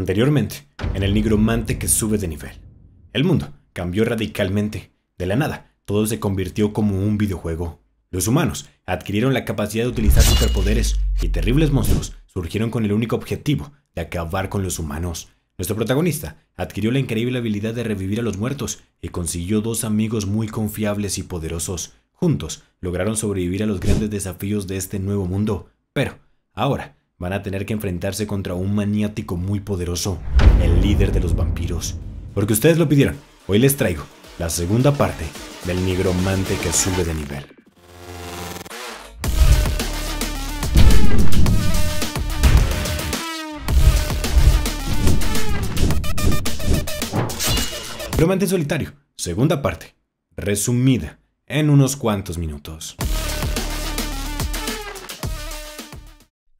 Anteriormente, en el nigromante que sube de nivel. El mundo cambió radicalmente. De la nada, todo se convirtió como un videojuego. Los humanos adquirieron la capacidad de utilizar superpoderes y terribles monstruos surgieron con el único objetivo de acabar con los humanos. Nuestro protagonista adquirió la increíble habilidad de revivir a los muertos y consiguió dos amigos muy confiables y poderosos. Juntos lograron sobrevivir a los grandes desafíos de este nuevo mundo. Pero, ahora, van a tener que enfrentarse contra un maniático muy poderoso, el líder de los vampiros. Porque ustedes lo pidieron, hoy les traigo la segunda parte del nigromante que sube de nivel. Nigromante solitario, segunda parte, resumida en unos cuantos minutos.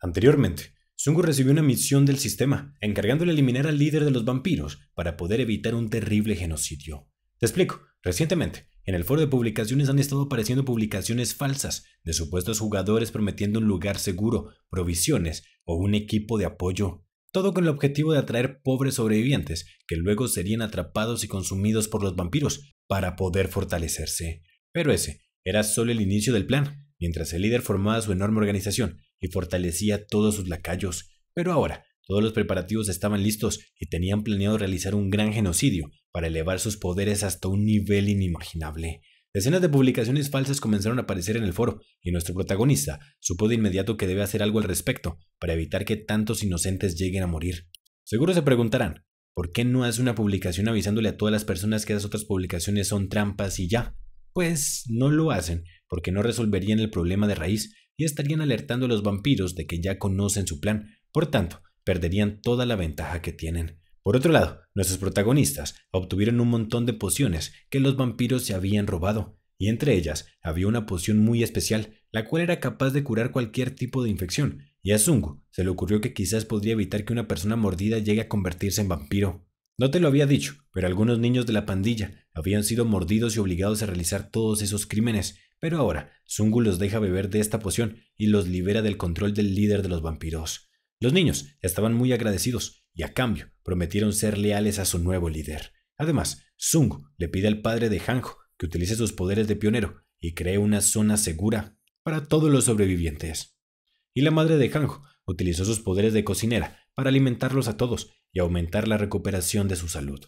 Anteriormente, Sungu recibió una misión del sistema, encargándole eliminar al líder de los vampiros para poder evitar un terrible genocidio. Te explico, recientemente, en el foro de publicaciones han estado apareciendo publicaciones falsas de supuestos jugadores prometiendo un lugar seguro, provisiones o un equipo de apoyo. Todo con el objetivo de atraer pobres sobrevivientes que luego serían atrapados y consumidos por los vampiros para poder fortalecerse. Pero ese era solo el inicio del plan, mientras el líder formaba su enorme organización, y fortalecía todos sus lacayos. Pero ahora, todos los preparativos estaban listos y tenían planeado realizar un gran genocidio para elevar sus poderes hasta un nivel inimaginable. Decenas de publicaciones falsas comenzaron a aparecer en el foro, y nuestro protagonista supo de inmediato que debe hacer algo al respecto para evitar que tantos inocentes lleguen a morir. Seguro se preguntarán, ¿por qué no hace una publicación avisándole a todas las personas que las otras publicaciones son trampas y ya? Pues no lo hacen, porque no resolverían el problema de raíz, y estarían alertando a los vampiros de que ya conocen su plan, por tanto, perderían toda la ventaja que tienen. Por otro lado, nuestros protagonistas obtuvieron un montón de pociones que los vampiros se habían robado, y entre ellas había una poción muy especial, la cual era capaz de curar cualquier tipo de infección, y a Zungu se le ocurrió que quizás podría evitar que una persona mordida llegue a convertirse en vampiro. No te lo había dicho, pero algunos niños de la pandilla habían sido mordidos y obligados a realizar todos esos crímenes, pero ahora, Zungu los deja beber de esta poción y los libera del control del líder de los vampiros. Los niños estaban muy agradecidos y a cambio prometieron ser leales a su nuevo líder. Además, Zungu le pide al padre de Hanjo que utilice sus poderes de pionero y cree una zona segura para todos los sobrevivientes. Y la madre de Hanjo utilizó sus poderes de cocinera para alimentarlos a todos y aumentar la recuperación de su salud.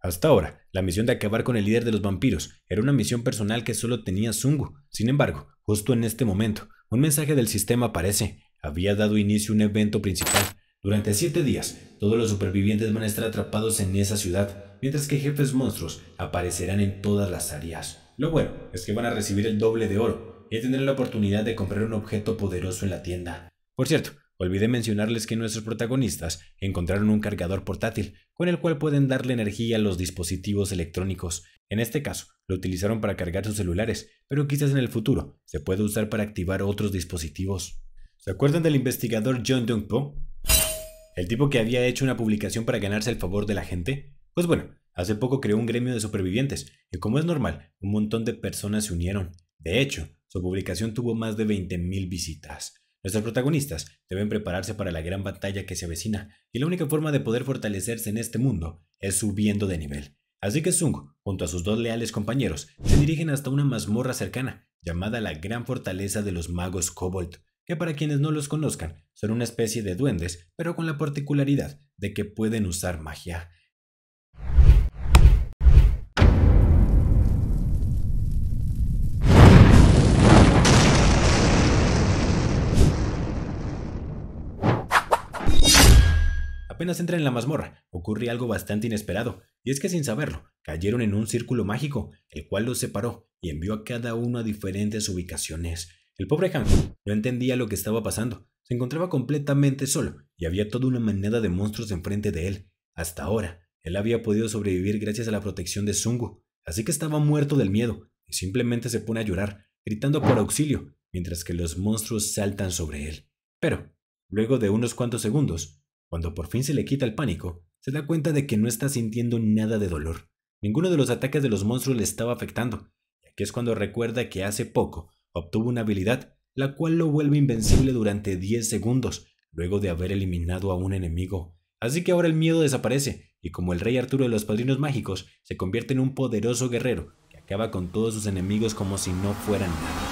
Hasta ahora, la misión de acabar con el líder de los vampiros era una misión personal que solo tenía Zungu. Sin embargo, justo en este momento, un mensaje del sistema aparece. Había dado inicio un evento principal. Durante siete días, todos los supervivientes van a estar atrapados en esa ciudad, mientras que jefes monstruos aparecerán en todas las áreas. Lo bueno es que van a recibir el doble de oro y tendrán la oportunidad de comprar un objeto poderoso en la tienda. Por cierto, Olvidé mencionarles que nuestros protagonistas encontraron un cargador portátil con el cual pueden darle energía a los dispositivos electrónicos. En este caso, lo utilizaron para cargar sus celulares, pero quizás en el futuro se pueda usar para activar otros dispositivos. ¿Se acuerdan del investigador John Dungpo? El tipo que había hecho una publicación para ganarse el favor de la gente. Pues bueno, hace poco creó un gremio de supervivientes y como es normal, un montón de personas se unieron. De hecho, su publicación tuvo más de 20.000 visitas. Nuestros protagonistas deben prepararse para la gran batalla que se avecina, y la única forma de poder fortalecerse en este mundo es subiendo de nivel. Así que Sung, junto a sus dos leales compañeros, se dirigen hasta una mazmorra cercana, llamada la Gran Fortaleza de los Magos Kobold, que para quienes no los conozcan, son una especie de duendes, pero con la particularidad de que pueden usar magia. Apenas entra en la mazmorra, ocurre algo bastante inesperado, y es que sin saberlo, cayeron en un círculo mágico, el cual los separó y envió a cada uno a diferentes ubicaciones. El pobre Han... no entendía lo que estaba pasando, se encontraba completamente solo y había toda una manada de monstruos enfrente de él. Hasta ahora, él había podido sobrevivir gracias a la protección de Zungu, así que estaba muerto del miedo y simplemente se pone a llorar, gritando por auxilio, mientras que los monstruos saltan sobre él. Pero, luego de unos cuantos segundos, cuando por fin se le quita el pánico, se da cuenta de que no está sintiendo nada de dolor. Ninguno de los ataques de los monstruos le estaba afectando, ya aquí es cuando recuerda que hace poco obtuvo una habilidad la cual lo vuelve invencible durante 10 segundos, luego de haber eliminado a un enemigo. Así que ahora el miedo desaparece, y como el rey Arturo de los Padrinos Mágicos, se convierte en un poderoso guerrero, que acaba con todos sus enemigos como si no fueran nada.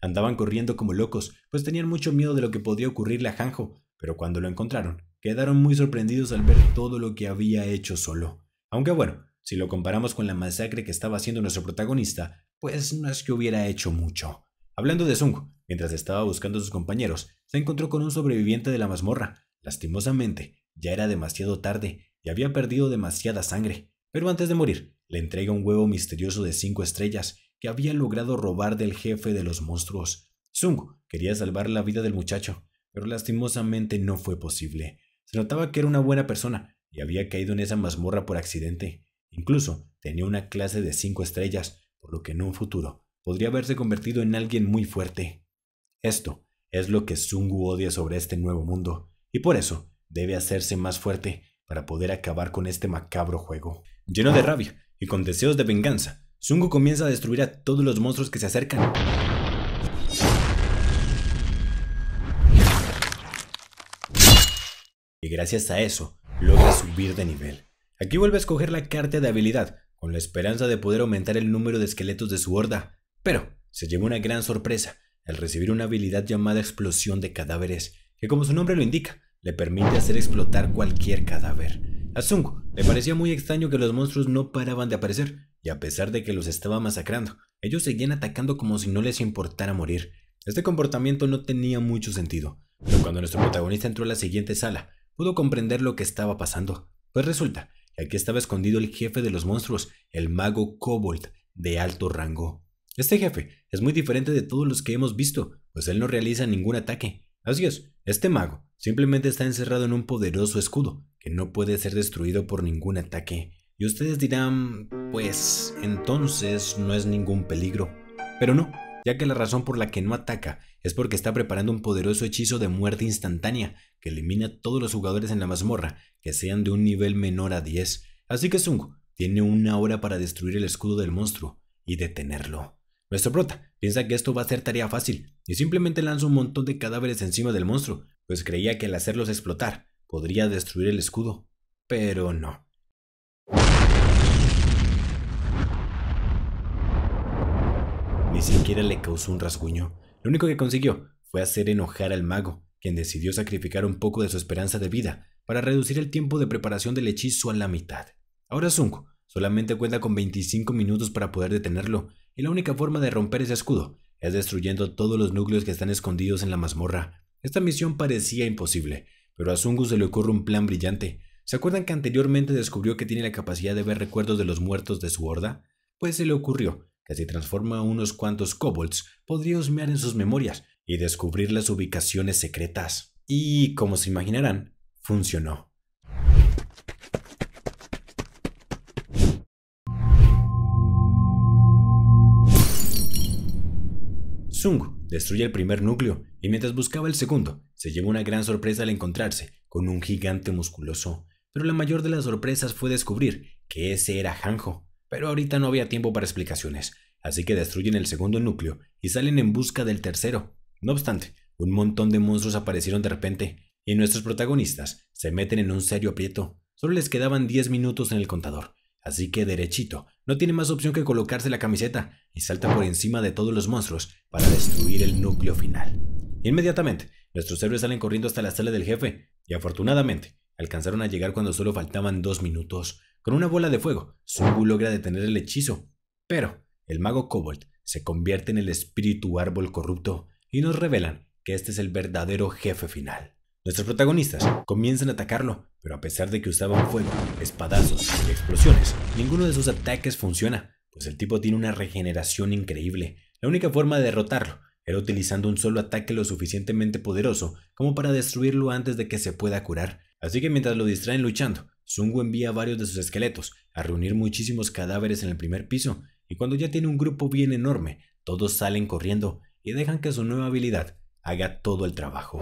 Andaban corriendo como locos, pues tenían mucho miedo de lo que podría ocurrirle a Hanjo, pero cuando lo encontraron, quedaron muy sorprendidos al ver todo lo que había hecho solo. Aunque bueno, si lo comparamos con la masacre que estaba haciendo nuestro protagonista, pues no es que hubiera hecho mucho. Hablando de Sung, mientras estaba buscando a sus compañeros, se encontró con un sobreviviente de la mazmorra. Lastimosamente, ya era demasiado tarde y había perdido demasiada sangre. Pero antes de morir, le entrega un huevo misterioso de cinco estrellas había logrado robar del jefe de los monstruos. Zung quería salvar la vida del muchacho, pero lastimosamente no fue posible. Se notaba que era una buena persona y había caído en esa mazmorra por accidente. Incluso tenía una clase de cinco estrellas, por lo que en un futuro podría haberse convertido en alguien muy fuerte. Esto es lo que Sungu odia sobre este nuevo mundo, y por eso debe hacerse más fuerte para poder acabar con este macabro juego. Lleno de ah. rabia y con deseos de venganza, Zungu comienza a destruir a todos los monstruos que se acercan. Y gracias a eso, logra subir de nivel. Aquí vuelve a escoger la carta de habilidad, con la esperanza de poder aumentar el número de esqueletos de su horda. Pero se lleva una gran sorpresa al recibir una habilidad llamada Explosión de Cadáveres, que como su nombre lo indica, le permite hacer explotar cualquier cadáver. A Zungu le parecía muy extraño que los monstruos no paraban de aparecer, y a pesar de que los estaba masacrando, ellos seguían atacando como si no les importara morir. Este comportamiento no tenía mucho sentido, pero cuando nuestro protagonista entró a la siguiente sala, pudo comprender lo que estaba pasando. Pues resulta que aquí estaba escondido el jefe de los monstruos, el mago Kobold, de alto rango. Este jefe es muy diferente de todos los que hemos visto, pues él no realiza ningún ataque. Así es, este mago simplemente está encerrado en un poderoso escudo, que no puede ser destruido por ningún ataque. Y ustedes dirán, pues entonces no es ningún peligro. Pero no, ya que la razón por la que no ataca es porque está preparando un poderoso hechizo de muerte instantánea que elimina a todos los jugadores en la mazmorra que sean de un nivel menor a 10. Así que Zung tiene una hora para destruir el escudo del monstruo y detenerlo. Nuestro prota piensa que esto va a ser tarea fácil y simplemente lanza un montón de cadáveres encima del monstruo, pues creía que al hacerlos explotar podría destruir el escudo. Pero no. Ni siquiera le causó un rasguño. Lo único que consiguió fue hacer enojar al mago, quien decidió sacrificar un poco de su esperanza de vida para reducir el tiempo de preparación del hechizo a la mitad. Ahora Zung solamente cuenta con 25 minutos para poder detenerlo, y la única forma de romper ese escudo es destruyendo todos los núcleos que están escondidos en la mazmorra. Esta misión parecía imposible, pero a Zungu se le ocurre un plan brillante. ¿Se acuerdan que anteriormente descubrió que tiene la capacidad de ver recuerdos de los muertos de su horda? Pues se le ocurrió que si transforma unos cuantos kobolds, podría osmear en sus memorias y descubrir las ubicaciones secretas. Y, como se imaginarán, funcionó. Sung destruye el primer núcleo y mientras buscaba el segundo, se llevó una gran sorpresa al encontrarse con un gigante musculoso. Pero la mayor de las sorpresas fue descubrir que ese era Hanjo, pero ahorita no había tiempo para explicaciones, así que destruyen el segundo núcleo y salen en busca del tercero. No obstante, un montón de monstruos aparecieron de repente, y nuestros protagonistas se meten en un serio aprieto. Solo les quedaban 10 minutos en el contador, así que derechito, no tiene más opción que colocarse la camiseta y salta por encima de todos los monstruos para destruir el núcleo final. Inmediatamente, nuestros héroes salen corriendo hasta la sala del jefe, y afortunadamente, alcanzaron a llegar cuando solo faltaban dos minutos. Con una bola de fuego, Zungu logra detener el hechizo, pero el mago Kobold se convierte en el espíritu árbol corrupto y nos revelan que este es el verdadero jefe final. Nuestros protagonistas comienzan a atacarlo, pero a pesar de que usaban fuego, espadazos y explosiones, ninguno de sus ataques funciona, pues el tipo tiene una regeneración increíble. La única forma de derrotarlo era utilizando un solo ataque lo suficientemente poderoso como para destruirlo antes de que se pueda curar. Así que mientras lo distraen luchando, Sungu envía a varios de sus esqueletos a reunir muchísimos cadáveres en el primer piso, y cuando ya tiene un grupo bien enorme, todos salen corriendo y dejan que su nueva habilidad haga todo el trabajo.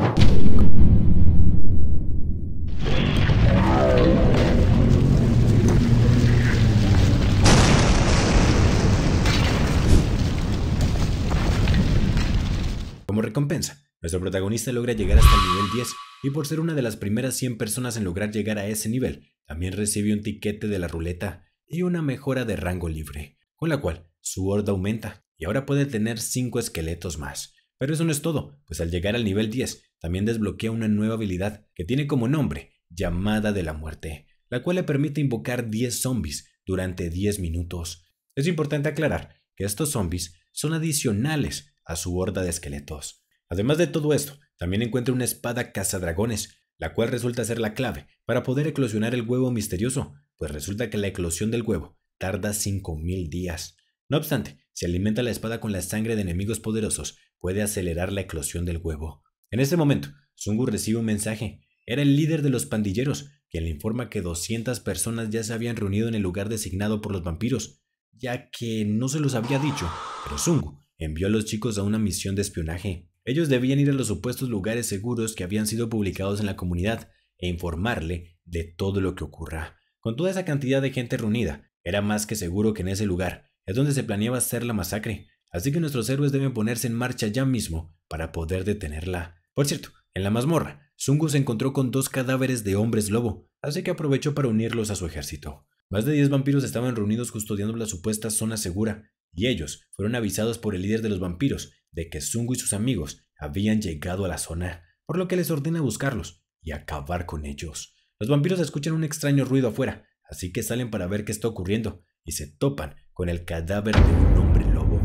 Como recompensa, nuestro protagonista logra llegar hasta el nivel 10 y por ser una de las primeras 100 personas en lograr llegar a ese nivel, también recibe un tiquete de la ruleta y una mejora de rango libre, con la cual su horda aumenta y ahora puede tener 5 esqueletos más. Pero eso no es todo, pues al llegar al nivel 10 también desbloquea una nueva habilidad que tiene como nombre Llamada de la Muerte, la cual le permite invocar 10 zombies durante 10 minutos. Es importante aclarar que estos zombies son adicionales a su horda de esqueletos. Además de todo esto, también encuentra una espada cazadragones, la cual resulta ser la clave para poder eclosionar el huevo misterioso, pues resulta que la eclosión del huevo tarda 5.000 días. No obstante, si alimenta la espada con la sangre de enemigos poderosos, puede acelerar la eclosión del huevo. En ese momento, Zungu recibe un mensaje. Era el líder de los pandilleros, quien le informa que 200 personas ya se habían reunido en el lugar designado por los vampiros, ya que no se los había dicho, pero Zungu envió a los chicos a una misión de espionaje. Ellos debían ir a los supuestos lugares seguros que habían sido publicados en la comunidad e informarle de todo lo que ocurra. Con toda esa cantidad de gente reunida, era más que seguro que en ese lugar es donde se planeaba hacer la masacre, así que nuestros héroes deben ponerse en marcha ya mismo para poder detenerla. Por cierto, en la mazmorra, Zungu se encontró con dos cadáveres de hombres lobo, así que aprovechó para unirlos a su ejército. Más de 10 vampiros estaban reunidos custodiando la supuesta zona segura, y ellos fueron avisados por el líder de los vampiros, de que Zungu y sus amigos habían llegado a la zona, por lo que les ordena buscarlos y acabar con ellos. Los vampiros escuchan un extraño ruido afuera, así que salen para ver qué está ocurriendo y se topan con el cadáver de un hombre lobo.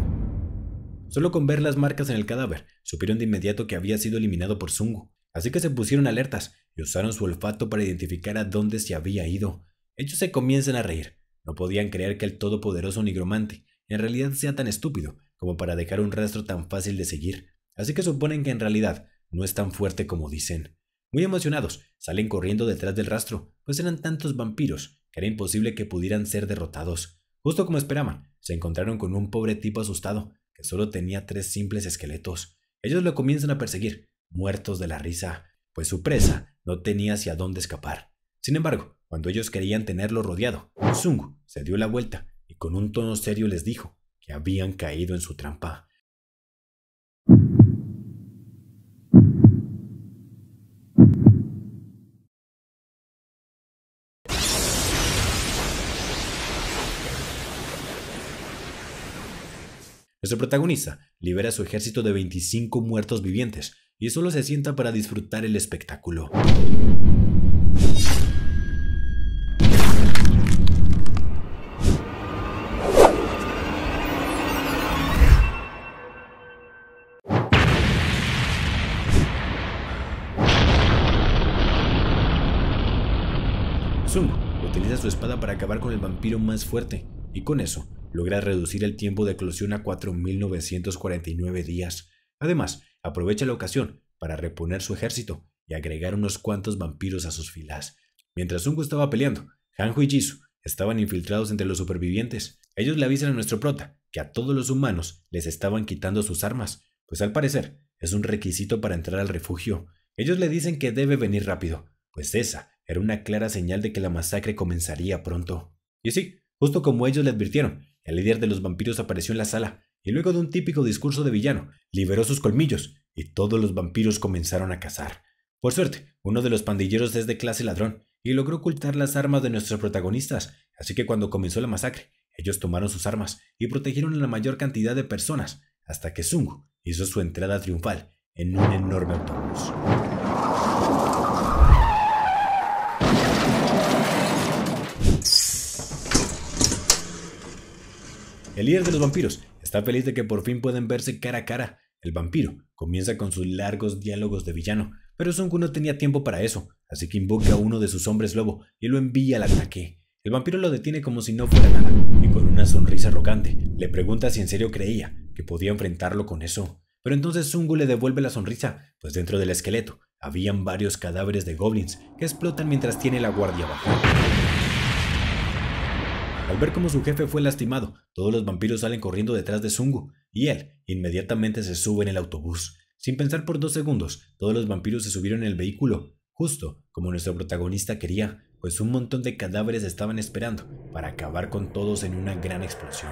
Solo con ver las marcas en el cadáver, supieron de inmediato que había sido eliminado por Zungu, así que se pusieron alertas y usaron su olfato para identificar a dónde se había ido. Ellos se comienzan a reír. No podían creer que el todopoderoso nigromante en realidad sea tan estúpido como para dejar un rastro tan fácil de seguir, así que suponen que en realidad no es tan fuerte como dicen. Muy emocionados, salen corriendo detrás del rastro, pues eran tantos vampiros que era imposible que pudieran ser derrotados. Justo como esperaban, se encontraron con un pobre tipo asustado, que solo tenía tres simples esqueletos. Ellos lo comienzan a perseguir, muertos de la risa, pues su presa no tenía hacia dónde escapar. Sin embargo, cuando ellos querían tenerlo rodeado, ¡zungo! se dio la vuelta y con un tono serio les dijo que habían caído en su trampa. Nuestro protagonista libera su ejército de 25 muertos vivientes y solo se sienta para disfrutar el espectáculo. su espada para acabar con el vampiro más fuerte, y con eso logra reducir el tiempo de eclosión a 4.949 días. Además, aprovecha la ocasión para reponer su ejército y agregar unos cuantos vampiros a sus filas. Mientras Zungo estaba peleando, Hanjo y Jisoo estaban infiltrados entre los supervivientes. Ellos le avisan a nuestro prota que a todos los humanos les estaban quitando sus armas, pues al parecer es un requisito para entrar al refugio. Ellos le dicen que debe venir rápido, pues esa era una clara señal de que la masacre comenzaría pronto. Y sí, justo como ellos le advirtieron, el líder de los vampiros apareció en la sala, y luego de un típico discurso de villano, liberó sus colmillos, y todos los vampiros comenzaron a cazar. Por suerte, uno de los pandilleros es de clase ladrón, y logró ocultar las armas de nuestros protagonistas, así que cuando comenzó la masacre, ellos tomaron sus armas y protegieron a la mayor cantidad de personas, hasta que Zung hizo su entrada triunfal en un enorme autobús. El líder de los vampiros está feliz de que por fin pueden verse cara a cara. El vampiro comienza con sus largos diálogos de villano, pero Sungu no tenía tiempo para eso, así que invoca a uno de sus hombres lobo y lo envía al ataque. El vampiro lo detiene como si no fuera nada y con una sonrisa arrogante le pregunta si en serio creía que podía enfrentarlo con eso. Pero entonces Sungu le devuelve la sonrisa, pues dentro del esqueleto habían varios cadáveres de goblins que explotan mientras tiene la guardia baja. Al ver cómo su jefe fue lastimado, todos los vampiros salen corriendo detrás de Zungu y él inmediatamente se sube en el autobús. Sin pensar por dos segundos, todos los vampiros se subieron en el vehículo, justo como nuestro protagonista quería, pues un montón de cadáveres estaban esperando para acabar con todos en una gran explosión.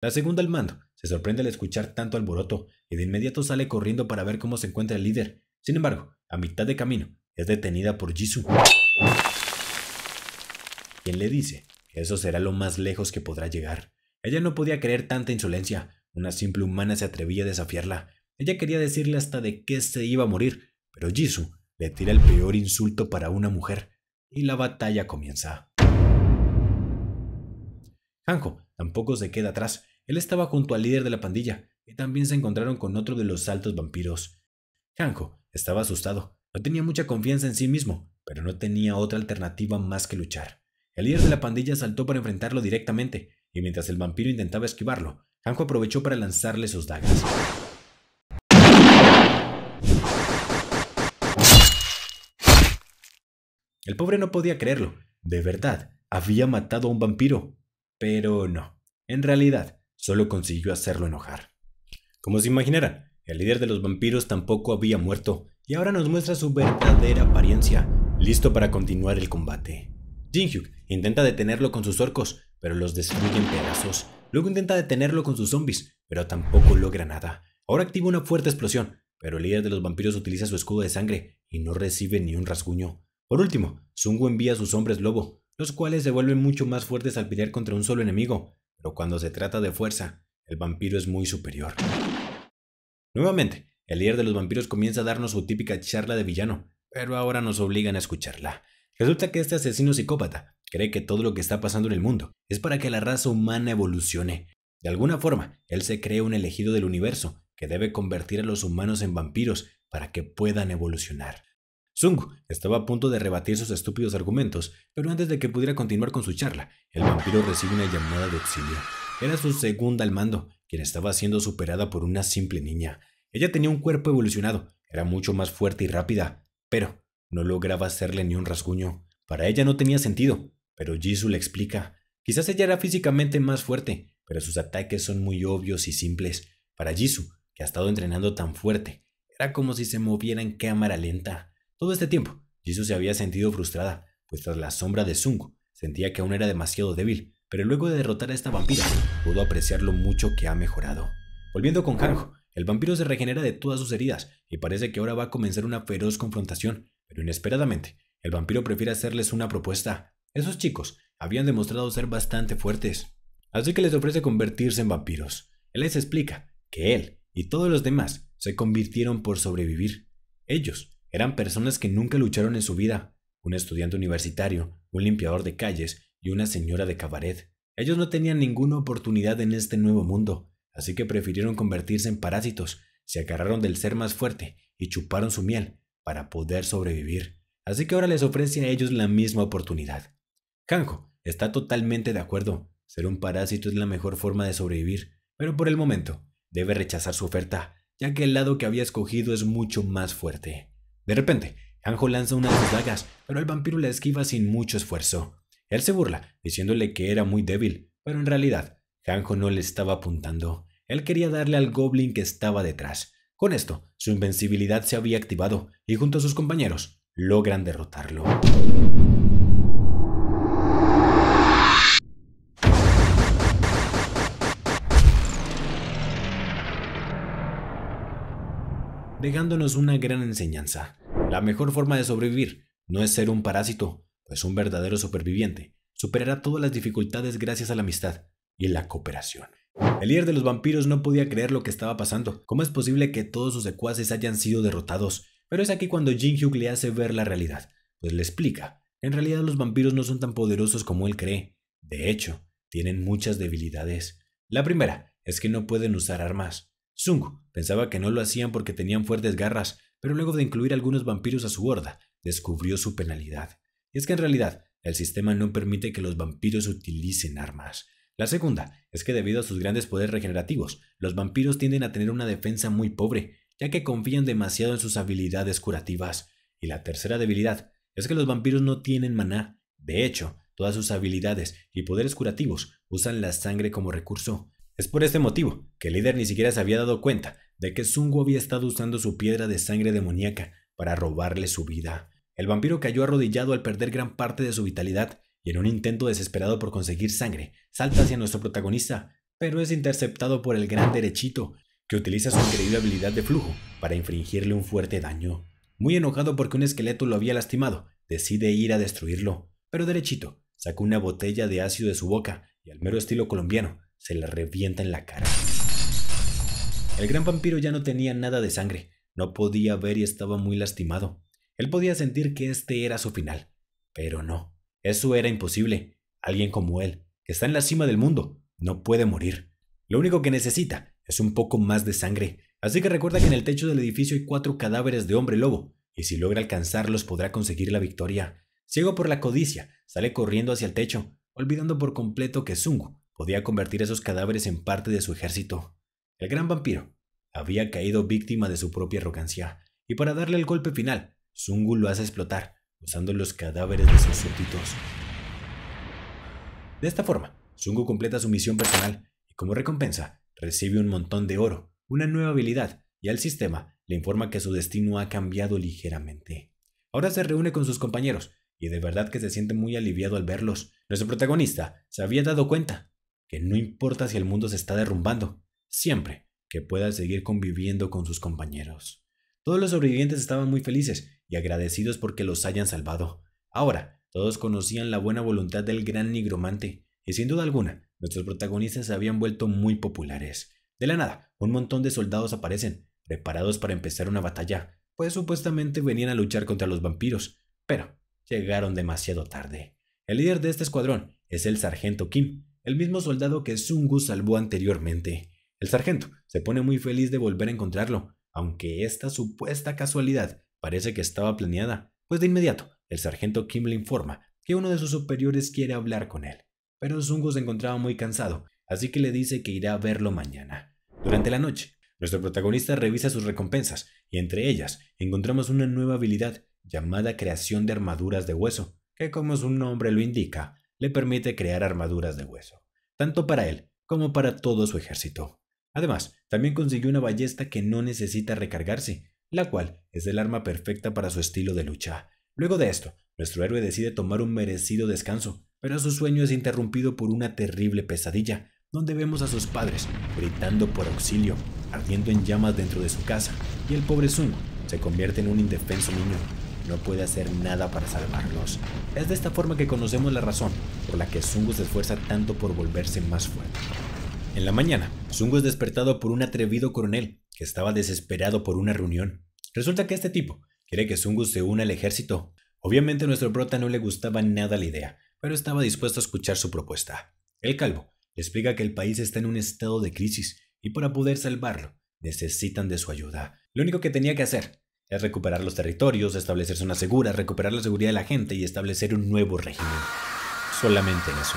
La segunda al mando se sorprende al escuchar tanto alboroto y de inmediato sale corriendo para ver cómo se encuentra el líder. Sin embargo, a mitad de camino, es detenida por Jisoo, quien le dice que eso será lo más lejos que podrá llegar. Ella no podía creer tanta insolencia, una simple humana se atrevía a desafiarla. Ella quería decirle hasta de qué se iba a morir, pero Jisoo le tira el peor insulto para una mujer y la batalla comienza. Hanjo tampoco se queda atrás. Él estaba junto al líder de la pandilla y también se encontraron con otro de los altos vampiros. Hanjo estaba asustado, no tenía mucha confianza en sí mismo, pero no tenía otra alternativa más que luchar. El líder de la pandilla saltó para enfrentarlo directamente, y mientras el vampiro intentaba esquivarlo, Hanjo aprovechó para lanzarle sus dagas. El pobre no podía creerlo. De verdad, había matado a un vampiro. Pero no. En realidad, solo consiguió hacerlo enojar. Como se imaginara, el líder de los vampiros tampoco había muerto, y ahora nos muestra su verdadera apariencia, listo para continuar el combate. Jinhyuk intenta detenerlo con sus orcos, pero los destruye en pedazos. Luego intenta detenerlo con sus zombies, pero tampoco logra nada. Ahora activa una fuerte explosión, pero el líder de los vampiros utiliza su escudo de sangre y no recibe ni un rasguño. Por último, Sungu envía a sus hombres lobo, los cuales se vuelven mucho más fuertes al pelear contra un solo enemigo, pero cuando se trata de fuerza, el vampiro es muy superior. Nuevamente, el líder de los vampiros comienza a darnos su típica charla de villano, pero ahora nos obligan a escucharla. Resulta que este asesino psicópata cree que todo lo que está pasando en el mundo es para que la raza humana evolucione. De alguna forma, él se cree un elegido del universo que debe convertir a los humanos en vampiros para que puedan evolucionar. Zung estaba a punto de rebatir sus estúpidos argumentos, pero antes de que pudiera continuar con su charla, el vampiro recibe una llamada de auxilio. Era su segunda al mando, quien estaba siendo superada por una simple niña. Ella tenía un cuerpo evolucionado, era mucho más fuerte y rápida, pero no lograba hacerle ni un rasguño. Para ella no tenía sentido, pero Jisoo le explica. Quizás ella era físicamente más fuerte, pero sus ataques son muy obvios y simples. Para Jisoo, que ha estado entrenando tan fuerte, era como si se moviera en cámara lenta. Todo este tiempo, Jisoo se había sentido frustrada, pues tras la sombra de Sung, sentía que aún era demasiado débil, pero luego de derrotar a esta vampira, pudo apreciar lo mucho que ha mejorado. Volviendo con Hanjo, el vampiro se regenera de todas sus heridas y parece que ahora va a comenzar una feroz confrontación, pero inesperadamente, el vampiro prefiere hacerles una propuesta. Esos chicos habían demostrado ser bastante fuertes. Así que les ofrece convertirse en vampiros. Él les explica que él y todos los demás se convirtieron por sobrevivir. Ellos eran personas que nunca lucharon en su vida, un estudiante universitario, un limpiador de calles y una señora de cabaret. Ellos no tenían ninguna oportunidad en este nuevo mundo, así que prefirieron convertirse en parásitos, se agarraron del ser más fuerte y chuparon su miel para poder sobrevivir. Así que ahora les ofrecen a ellos la misma oportunidad. Kanjo está totalmente de acuerdo. Ser un parásito es la mejor forma de sobrevivir, pero por el momento debe rechazar su oferta, ya que el lado que había escogido es mucho más fuerte. De repente, Kanjo lanza una de dagas, pero el vampiro la esquiva sin mucho esfuerzo. Él se burla, diciéndole que era muy débil, pero en realidad Hanjo no le estaba apuntando. Él quería darle al goblin que estaba detrás. Con esto, su invencibilidad se había activado y junto a sus compañeros logran derrotarlo. dejándonos una gran enseñanza. La mejor forma de sobrevivir no es ser un parásito, pues un verdadero superviviente superará todas las dificultades gracias a la amistad, y la cooperación. El líder de los vampiros no podía creer lo que estaba pasando. ¿Cómo es posible que todos sus secuaces hayan sido derrotados? Pero es aquí cuando Jin Hyuk le hace ver la realidad, pues le explica. En realidad los vampiros no son tan poderosos como él cree. De hecho, tienen muchas debilidades. La primera es que no pueden usar armas. Sung pensaba que no lo hacían porque tenían fuertes garras, pero luego de incluir algunos vampiros a su horda, descubrió su penalidad. Y es que en realidad, el sistema no permite que los vampiros utilicen armas. La segunda es que debido a sus grandes poderes regenerativos, los vampiros tienden a tener una defensa muy pobre, ya que confían demasiado en sus habilidades curativas. Y la tercera debilidad es que los vampiros no tienen maná. De hecho, todas sus habilidades y poderes curativos usan la sangre como recurso. Es por este motivo que el líder ni siquiera se había dado cuenta de que Zungu había estado usando su piedra de sangre demoníaca para robarle su vida. El vampiro cayó arrodillado al perder gran parte de su vitalidad y en un intento desesperado por conseguir sangre, salta hacia nuestro protagonista, pero es interceptado por el gran derechito, que utiliza su increíble habilidad de flujo para infringirle un fuerte daño. Muy enojado porque un esqueleto lo había lastimado, decide ir a destruirlo, pero derechito saca una botella de ácido de su boca y al mero estilo colombiano se le revienta en la cara. El gran vampiro ya no tenía nada de sangre, no podía ver y estaba muy lastimado. Él podía sentir que este era su final, pero no. Eso era imposible. Alguien como él, que está en la cima del mundo, no puede morir. Lo único que necesita es un poco más de sangre. Así que recuerda que en el techo del edificio hay cuatro cadáveres de hombre lobo, y si logra alcanzarlos podrá conseguir la victoria. Ciego por la codicia, sale corriendo hacia el techo, olvidando por completo que Zungu podía convertir esos cadáveres en parte de su ejército. El gran vampiro había caído víctima de su propia arrogancia, y para darle el golpe final, Zungu lo hace explotar, usando los cadáveres de sus súbditos. De esta forma, Zungo completa su misión personal y como recompensa recibe un montón de oro, una nueva habilidad y al sistema le informa que su destino ha cambiado ligeramente. Ahora se reúne con sus compañeros y de verdad que se siente muy aliviado al verlos. Nuestro protagonista se había dado cuenta que no importa si el mundo se está derrumbando, siempre que pueda seguir conviviendo con sus compañeros. Todos los sobrevivientes estaban muy felices y agradecidos porque los hayan salvado. Ahora, todos conocían la buena voluntad del gran nigromante, y sin duda alguna, nuestros protagonistas se habían vuelto muy populares. De la nada, un montón de soldados aparecen, preparados para empezar una batalla, pues supuestamente venían a luchar contra los vampiros, pero llegaron demasiado tarde. El líder de este escuadrón es el sargento Kim, el mismo soldado que Sungu salvó anteriormente. El sargento se pone muy feliz de volver a encontrarlo, aunque esta supuesta casualidad parece que estaba planeada, pues de inmediato el sargento Kim le informa que uno de sus superiores quiere hablar con él. Pero Zungo se encontraba muy cansado, así que le dice que irá a verlo mañana. Durante la noche, nuestro protagonista revisa sus recompensas y entre ellas encontramos una nueva habilidad llamada creación de armaduras de hueso, que como su nombre lo indica, le permite crear armaduras de hueso, tanto para él como para todo su ejército. Además, también consiguió una ballesta que no necesita recargarse, la cual es el arma perfecta para su estilo de lucha. Luego de esto, nuestro héroe decide tomar un merecido descanso, pero su sueño es interrumpido por una terrible pesadilla, donde vemos a sus padres gritando por auxilio, ardiendo en llamas dentro de su casa, y el pobre Sun se convierte en un indefenso niño. No puede hacer nada para salvarlos. Es de esta forma que conocemos la razón por la que Sungo se esfuerza tanto por volverse más fuerte. En la mañana, Zungo es despertado por un atrevido coronel que estaba desesperado por una reunión. Resulta que este tipo quiere que Zungu se una al ejército. Obviamente nuestro prota no le gustaba nada la idea, pero estaba dispuesto a escuchar su propuesta. El calvo le explica que el país está en un estado de crisis y para poder salvarlo necesitan de su ayuda. Lo único que tenía que hacer es recuperar los territorios, establecer zonas seguras, recuperar la seguridad de la gente y establecer un nuevo régimen. Solamente eso.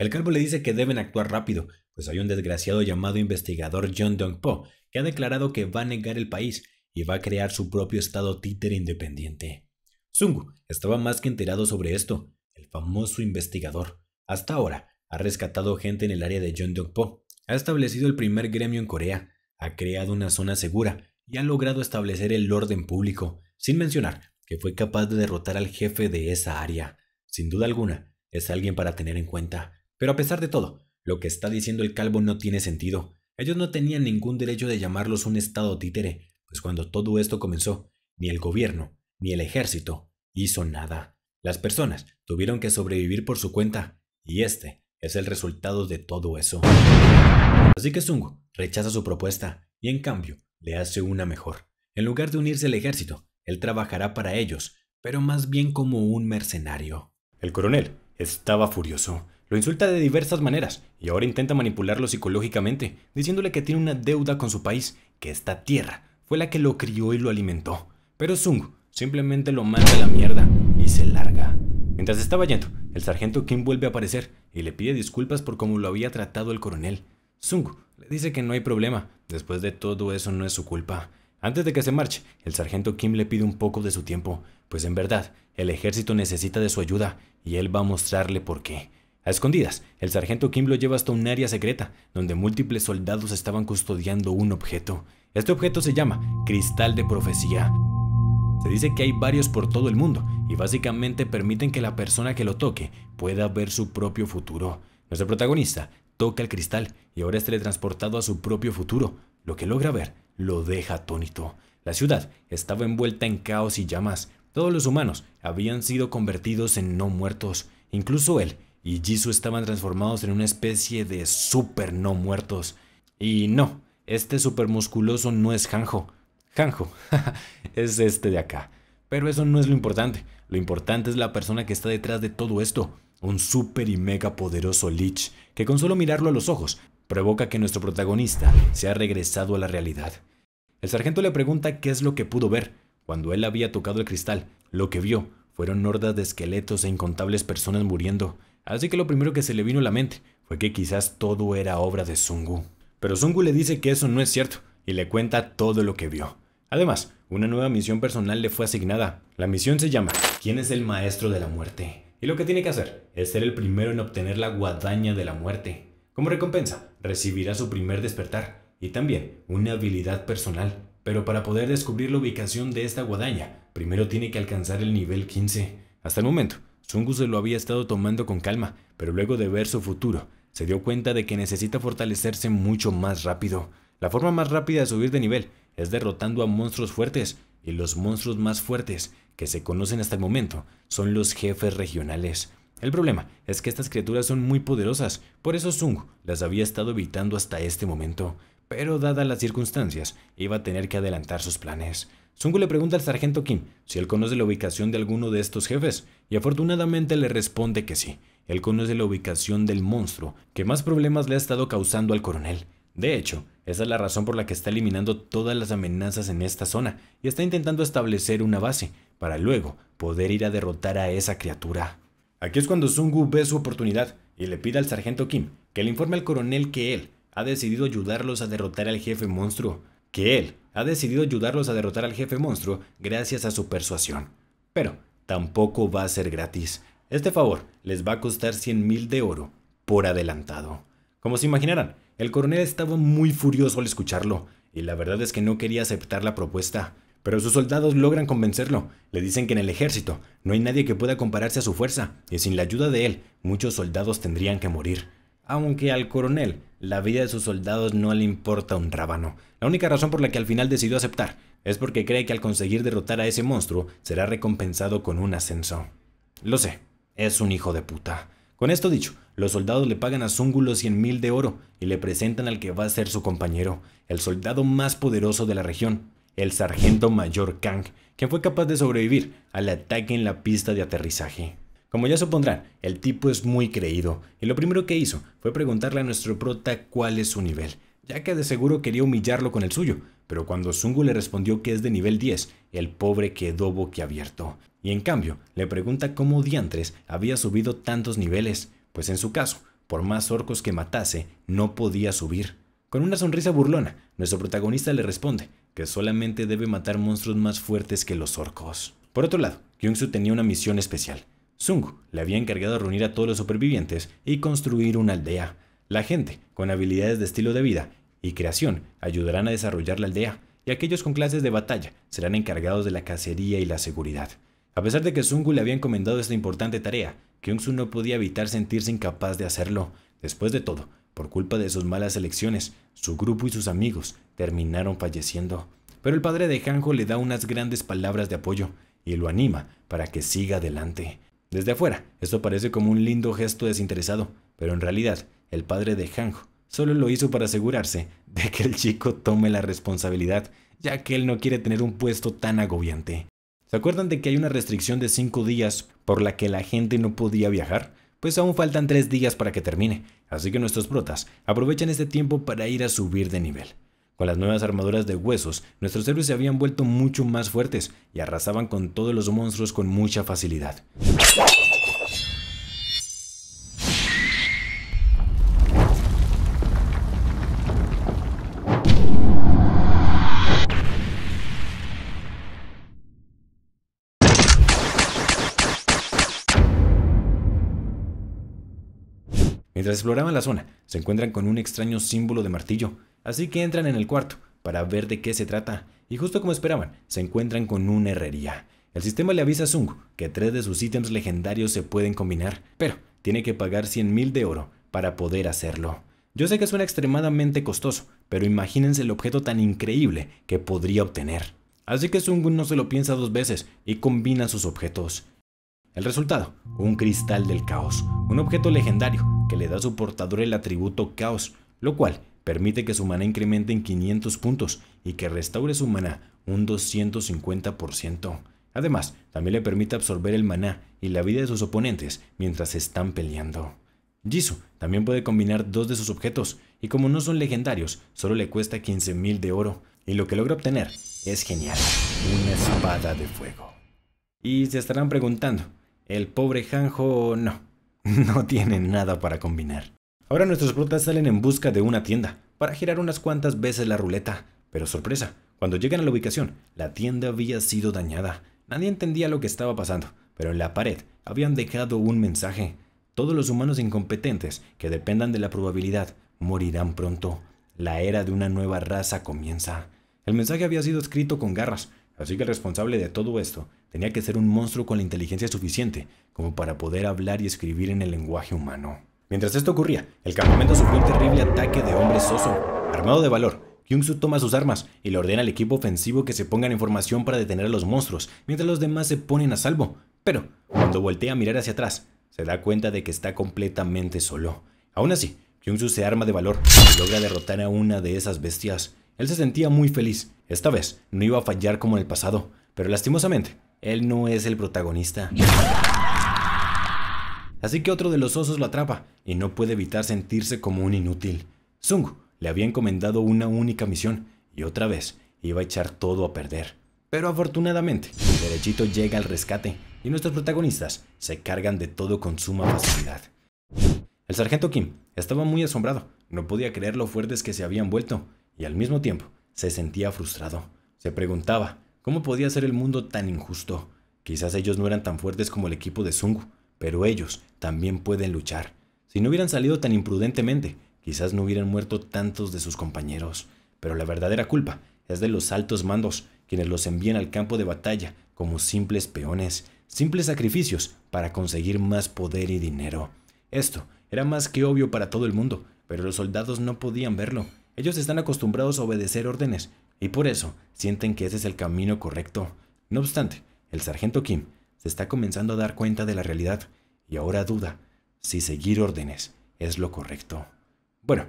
El calvo le dice que deben actuar rápido pues hay un desgraciado llamado investigador John Dong-po que ha declarado que va a negar el país y va a crear su propio estado títere independiente. Sungu estaba más que enterado sobre esto. El famoso investigador, hasta ahora, ha rescatado gente en el área de Dong-po... ha establecido el primer gremio en Corea, ha creado una zona segura y ha logrado establecer el orden público, sin mencionar que fue capaz de derrotar al jefe de esa área. Sin duda alguna, es alguien para tener en cuenta. Pero a pesar de todo, lo que está diciendo el calvo no tiene sentido. Ellos no tenían ningún derecho de llamarlos un estado títere, pues cuando todo esto comenzó, ni el gobierno, ni el ejército hizo nada. Las personas tuvieron que sobrevivir por su cuenta, y este es el resultado de todo eso. Así que Sung rechaza su propuesta y en cambio le hace una mejor. En lugar de unirse al ejército, él trabajará para ellos, pero más bien como un mercenario. El coronel estaba furioso, lo insulta de diversas maneras y ahora intenta manipularlo psicológicamente, diciéndole que tiene una deuda con su país, que esta tierra fue la que lo crió y lo alimentó. Pero Sung simplemente lo manda a la mierda y se larga. Mientras estaba yendo, el sargento Kim vuelve a aparecer y le pide disculpas por cómo lo había tratado el coronel. Sung le dice que no hay problema, después de todo eso no es su culpa. Antes de que se marche, el sargento Kim le pide un poco de su tiempo, pues en verdad, el ejército necesita de su ayuda y él va a mostrarle por qué. A escondidas, el sargento Kim lo lleva hasta un área secreta, donde múltiples soldados estaban custodiando un objeto. Este objeto se llama Cristal de Profecía. Se dice que hay varios por todo el mundo y básicamente permiten que la persona que lo toque pueda ver su propio futuro. Nuestro protagonista toca el cristal y ahora es teletransportado a su propio futuro. Lo que logra ver lo deja atónito. La ciudad estaba envuelta en caos y llamas. Todos los humanos habían sido convertidos en no muertos, incluso él, y Jisoo estaban transformados en una especie de super no muertos. Y no, este super musculoso no es Hanjo. Hanjo es este de acá. Pero eso no es lo importante. Lo importante es la persona que está detrás de todo esto. Un super y mega poderoso Lich, que con solo mirarlo a los ojos, provoca que nuestro protagonista se ha regresado a la realidad. El sargento le pregunta qué es lo que pudo ver. Cuando él había tocado el cristal, lo que vio fueron hordas de esqueletos e incontables personas muriendo. Así que lo primero que se le vino a la mente fue que quizás todo era obra de Sungu. Pero Sungu le dice que eso no es cierto y le cuenta todo lo que vio. Además, una nueva misión personal le fue asignada. La misión se llama ¿Quién es el maestro de la muerte? Y lo que tiene que hacer es ser el primero en obtener la guadaña de la muerte. Como recompensa, recibirá su primer despertar y también una habilidad personal. Pero para poder descubrir la ubicación de esta guadaña, primero tiene que alcanzar el nivel 15. Hasta el momento, Sungu se lo había estado tomando con calma, pero luego de ver su futuro, se dio cuenta de que necesita fortalecerse mucho más rápido. La forma más rápida de subir de nivel es derrotando a monstruos fuertes, y los monstruos más fuertes que se conocen hasta el momento son los jefes regionales. El problema es que estas criaturas son muy poderosas, por eso Sung las había estado evitando hasta este momento, pero dadas las circunstancias, iba a tener que adelantar sus planes. Sungu le pregunta al sargento Kim si él conoce la ubicación de alguno de estos jefes, y afortunadamente le responde que sí. Él conoce la ubicación del monstruo, que más problemas le ha estado causando al coronel. De hecho, esa es la razón por la que está eliminando todas las amenazas en esta zona y está intentando establecer una base, para luego poder ir a derrotar a esa criatura. Aquí es cuando Sungu ve su oportunidad y le pide al sargento Kim que le informe al coronel que él ha decidido ayudarlos a derrotar al jefe monstruo, que él ha decidido ayudarlos a derrotar al jefe monstruo gracias a su persuasión. Pero tampoco va a ser gratis. Este favor les va a costar 100.000 de oro por adelantado. Como se imaginarán, el coronel estaba muy furioso al escucharlo, y la verdad es que no quería aceptar la propuesta. Pero sus soldados logran convencerlo. Le dicen que en el ejército no hay nadie que pueda compararse a su fuerza, y sin la ayuda de él, muchos soldados tendrían que morir. Aunque al coronel la vida de sus soldados no le importa un rábano. La única razón por la que al final decidió aceptar es porque cree que al conseguir derrotar a ese monstruo será recompensado con un ascenso. Lo sé, es un hijo de puta. Con esto dicho, los soldados le pagan a Zungulo 100 mil de oro y le presentan al que va a ser su compañero, el soldado más poderoso de la región, el sargento mayor Kang, quien fue capaz de sobrevivir al ataque en la pista de aterrizaje. Como ya supondrán, el tipo es muy creído, y lo primero que hizo fue preguntarle a nuestro prota cuál es su nivel, ya que de seguro quería humillarlo con el suyo, pero cuando Sungu le respondió que es de nivel 10, el pobre quedó boquiabierto. Y en cambio, le pregunta cómo Diantres había subido tantos niveles, pues en su caso, por más orcos que matase, no podía subir. Con una sonrisa burlona, nuestro protagonista le responde que solamente debe matar monstruos más fuertes que los orcos. Por otro lado, Kyungsu tenía una misión especial, Sung le había encargado reunir a todos los supervivientes y construir una aldea. La gente, con habilidades de estilo de vida y creación, ayudarán a desarrollar la aldea, y aquellos con clases de batalla serán encargados de la cacería y la seguridad. A pesar de que Sungu le había encomendado esta importante tarea, kyung su no podía evitar sentirse incapaz de hacerlo. Después de todo, por culpa de sus malas elecciones, su grupo y sus amigos terminaron falleciendo. Pero el padre de Hanjo le da unas grandes palabras de apoyo y lo anima para que siga adelante. Desde afuera, esto parece como un lindo gesto desinteresado, pero en realidad, el padre de Hanjo solo lo hizo para asegurarse de que el chico tome la responsabilidad, ya que él no quiere tener un puesto tan agobiante. ¿Se acuerdan de que hay una restricción de 5 días por la que la gente no podía viajar? Pues aún faltan 3 días para que termine, así que nuestros brotas aprovechan este tiempo para ir a subir de nivel. Con las nuevas armaduras de huesos, nuestros héroes se habían vuelto mucho más fuertes y arrasaban con todos los monstruos con mucha facilidad. Mientras exploraban la zona, se encuentran con un extraño símbolo de martillo Así que entran en el cuarto para ver de qué se trata, y justo como esperaban, se encuentran con una herrería. El sistema le avisa a Sung... que tres de sus ítems legendarios se pueden combinar, pero tiene que pagar 100.000 de oro para poder hacerlo. Yo sé que suena extremadamente costoso, pero imagínense el objeto tan increíble que podría obtener. Así que Sung no se lo piensa dos veces y combina sus objetos. El resultado, un cristal del caos, un objeto legendario que le da a su portador el atributo caos, lo cual Permite que su maná incremente en 500 puntos y que restaure su maná un 250%. Además, también le permite absorber el maná y la vida de sus oponentes mientras están peleando. Jisoo también puede combinar dos de sus objetos, y como no son legendarios, solo le cuesta 15.000 de oro, y lo que logra obtener es genial, una espada de fuego. Y se estarán preguntando, el pobre Hanjo no, no tiene nada para combinar. Ahora nuestros protas salen en busca de una tienda para girar unas cuantas veces la ruleta. Pero sorpresa, cuando llegan a la ubicación, la tienda había sido dañada. Nadie entendía lo que estaba pasando, pero en la pared habían dejado un mensaje. Todos los humanos incompetentes que dependan de la probabilidad morirán pronto. La era de una nueva raza comienza. El mensaje había sido escrito con garras, así que el responsable de todo esto tenía que ser un monstruo con la inteligencia suficiente como para poder hablar y escribir en el lenguaje humano. Mientras esto ocurría, el campamento sufrió un terrible ataque de hombres Soso. Armado de valor, Kyung-Soo toma sus armas y le ordena al equipo ofensivo que se pongan en formación para detener a los monstruos, mientras los demás se ponen a salvo. Pero, cuando voltea a mirar hacia atrás, se da cuenta de que está completamente solo. Aún así, Kyung-Soo se arma de valor y logra derrotar a una de esas bestias. Él se sentía muy feliz. Esta vez no iba a fallar como en el pasado, pero lastimosamente, él no es el protagonista. Así que otro de los osos lo atrapa y no puede evitar sentirse como un inútil. Sungu le había encomendado una única misión y otra vez iba a echar todo a perder. Pero afortunadamente, Derechito llega al rescate y nuestros protagonistas se cargan de todo con suma facilidad. El sargento Kim estaba muy asombrado, no podía creer lo fuertes que se habían vuelto y al mismo tiempo se sentía frustrado. Se preguntaba, ¿cómo podía ser el mundo tan injusto? Quizás ellos no eran tan fuertes como el equipo de Sungu, pero ellos también pueden luchar. Si no hubieran salido tan imprudentemente, quizás no hubieran muerto tantos de sus compañeros. Pero la verdadera culpa es de los altos mandos, quienes los envían al campo de batalla como simples peones, simples sacrificios para conseguir más poder y dinero. Esto era más que obvio para todo el mundo, pero los soldados no podían verlo. Ellos están acostumbrados a obedecer órdenes, y por eso sienten que ese es el camino correcto. No obstante, el sargento Kim se está comenzando a dar cuenta de la realidad y ahora duda si seguir órdenes es lo correcto. Bueno,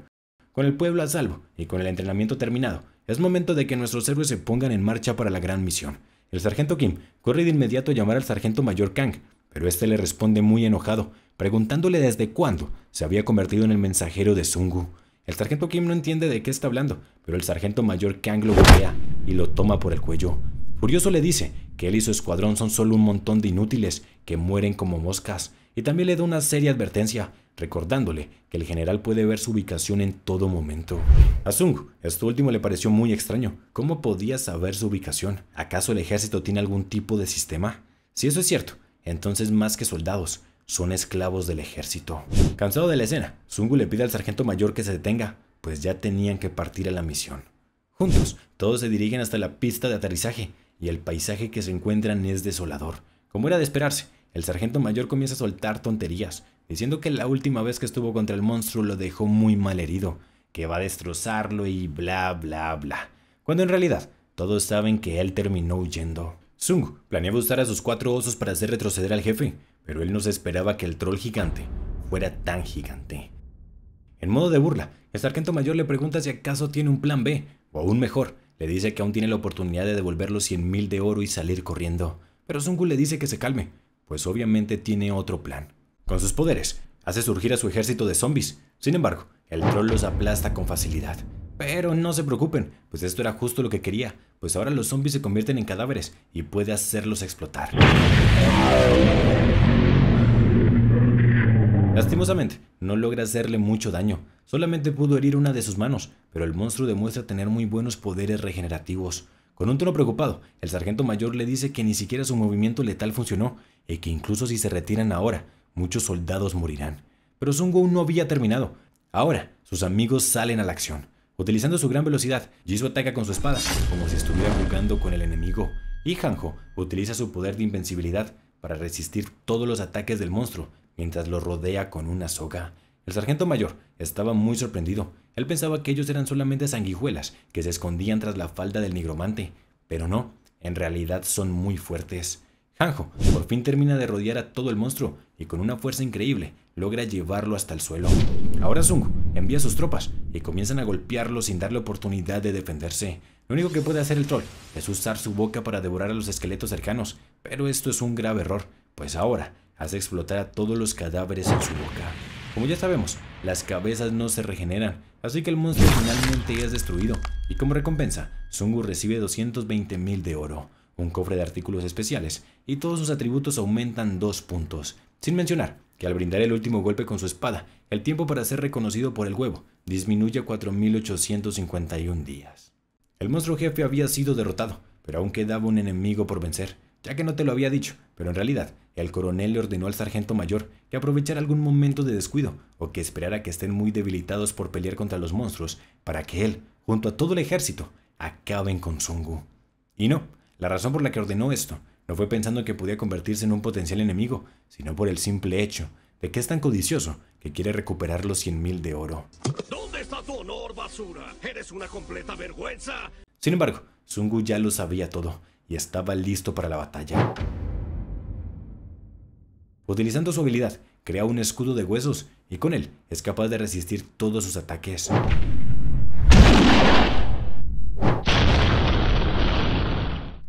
con el pueblo a salvo y con el entrenamiento terminado, es momento de que nuestros héroes se pongan en marcha para la gran misión. El sargento Kim corre de inmediato a llamar al sargento mayor Kang, pero este le responde muy enojado, preguntándole desde cuándo se había convertido en el mensajero de Sungu. El sargento Kim no entiende de qué está hablando, pero el sargento mayor Kang lo golpea y lo toma por el cuello. Curioso le dice que él y su escuadrón son solo un montón de inútiles que mueren como moscas y también le da una seria advertencia, recordándole que el general puede ver su ubicación en todo momento. A Sung, esto último le pareció muy extraño. ¿Cómo podía saber su ubicación? ¿Acaso el ejército tiene algún tipo de sistema? Si eso es cierto, entonces más que soldados, son esclavos del ejército. Cansado de la escena, Sungu le pide al sargento mayor que se detenga, pues ya tenían que partir a la misión. Juntos, todos se dirigen hasta la pista de aterrizaje, y el paisaje que se encuentran es desolador. Como era de esperarse, el sargento mayor comienza a soltar tonterías, diciendo que la última vez que estuvo contra el monstruo lo dejó muy mal herido, que va a destrozarlo y bla bla bla. Cuando en realidad, todos saben que él terminó huyendo. Sung planeaba usar a sus cuatro osos para hacer retroceder al jefe, pero él no se esperaba que el troll gigante fuera tan gigante. En modo de burla, el sargento mayor le pregunta si acaso tiene un plan B, o aún mejor, le dice que aún tiene la oportunidad de devolver los 100.000 mil de oro y salir corriendo, pero Zungu le dice que se calme, pues obviamente tiene otro plan. Con sus poderes, hace surgir a su ejército de zombies. Sin embargo, el troll los aplasta con facilidad. Pero no se preocupen, pues esto era justo lo que quería, pues ahora los zombies se convierten en cadáveres y puede hacerlos explotar. Lastimosamente, no logra hacerle mucho daño, solamente pudo herir una de sus manos, pero el monstruo demuestra tener muy buenos poderes regenerativos. Con un tono preocupado, el sargento mayor le dice que ni siquiera su movimiento letal funcionó y que incluso si se retiran ahora, muchos soldados morirán. Pero Sun no había terminado. Ahora, sus amigos salen a la acción. Utilizando su gran velocidad, Jisoo ataca con su espada, como si estuviera jugando con el enemigo, y Hanjo utiliza su poder de invencibilidad para resistir todos los ataques del monstruo mientras lo rodea con una soga. El sargento mayor estaba muy sorprendido. Él pensaba que ellos eran solamente sanguijuelas que se escondían tras la falda del nigromante, pero no, en realidad son muy fuertes. Hanjo por fin termina de rodear a todo el monstruo y con una fuerza increíble logra llevarlo hasta el suelo. Ahora Sung envía sus tropas y comienzan a golpearlo sin darle oportunidad de defenderse. Lo único que puede hacer el troll es usar su boca para devorar a los esqueletos cercanos, pero esto es un grave error, pues ahora hace explotar a todos los cadáveres en su boca. Como ya sabemos, las cabezas no se regeneran, así que el monstruo finalmente es destruido, y como recompensa, Sungu recibe 220.000 de oro, un cofre de artículos especiales, y todos sus atributos aumentan dos puntos, sin mencionar que al brindar el último golpe con su espada, el tiempo para ser reconocido por el huevo disminuye a 4.851 días. El monstruo jefe había sido derrotado, pero aún quedaba un enemigo por vencer, ya que no te lo había dicho, pero en realidad el coronel le ordenó al sargento mayor que aprovechara algún momento de descuido o que esperara que estén muy debilitados por pelear contra los monstruos para que él, junto a todo el ejército, acaben con Sungu. Y no, la razón por la que ordenó esto no fue pensando que podía convertirse en un potencial enemigo, sino por el simple hecho de que es tan codicioso que quiere recuperar los 100.000 de oro. ¿Dónde está tu honor, basura? Eres una completa vergüenza. Sin embargo, Sungu ya lo sabía todo estaba listo para la batalla. Utilizando su habilidad, crea un escudo de huesos y con él es capaz de resistir todos sus ataques.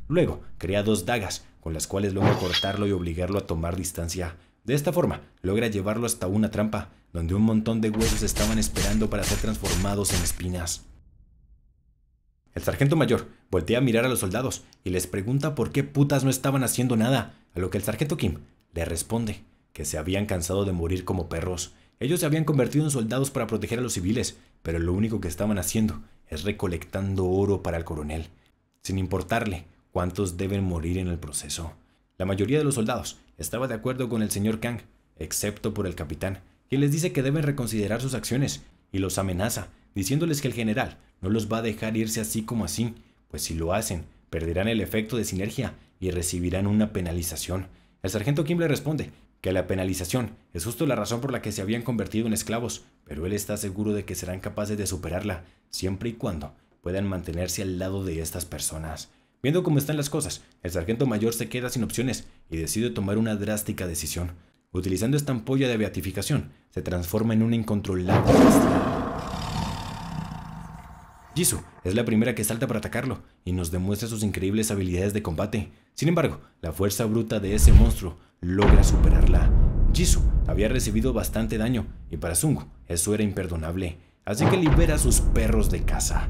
Luego, crea dos dagas, con las cuales logra cortarlo y obligarlo a tomar distancia. De esta forma, logra llevarlo hasta una trampa, donde un montón de huesos estaban esperando para ser transformados en espinas. El sargento mayor voltea a mirar a los soldados y les pregunta por qué putas no estaban haciendo nada, a lo que el sargento Kim le responde que se habían cansado de morir como perros. Ellos se habían convertido en soldados para proteger a los civiles, pero lo único que estaban haciendo es recolectando oro para el coronel, sin importarle cuántos deben morir en el proceso. La mayoría de los soldados estaba de acuerdo con el señor Kang, excepto por el capitán, quien les dice que deben reconsiderar sus acciones y los amenaza, diciéndoles que el general no los va a dejar irse así como así, pues si lo hacen, perderán el efecto de sinergia y recibirán una penalización. El sargento Kim le responde que la penalización es justo la razón por la que se habían convertido en esclavos, pero él está seguro de que serán capaces de superarla, siempre y cuando puedan mantenerse al lado de estas personas. Viendo cómo están las cosas, el sargento mayor se queda sin opciones y decide tomar una drástica decisión. Utilizando esta ampolla de beatificación, se transforma en un incontrolable Jisoo es la primera que salta para atacarlo y nos demuestra sus increíbles habilidades de combate. Sin embargo, la fuerza bruta de ese monstruo logra superarla. Jisoo había recibido bastante daño y para Sungu eso era imperdonable, así que libera a sus perros de caza.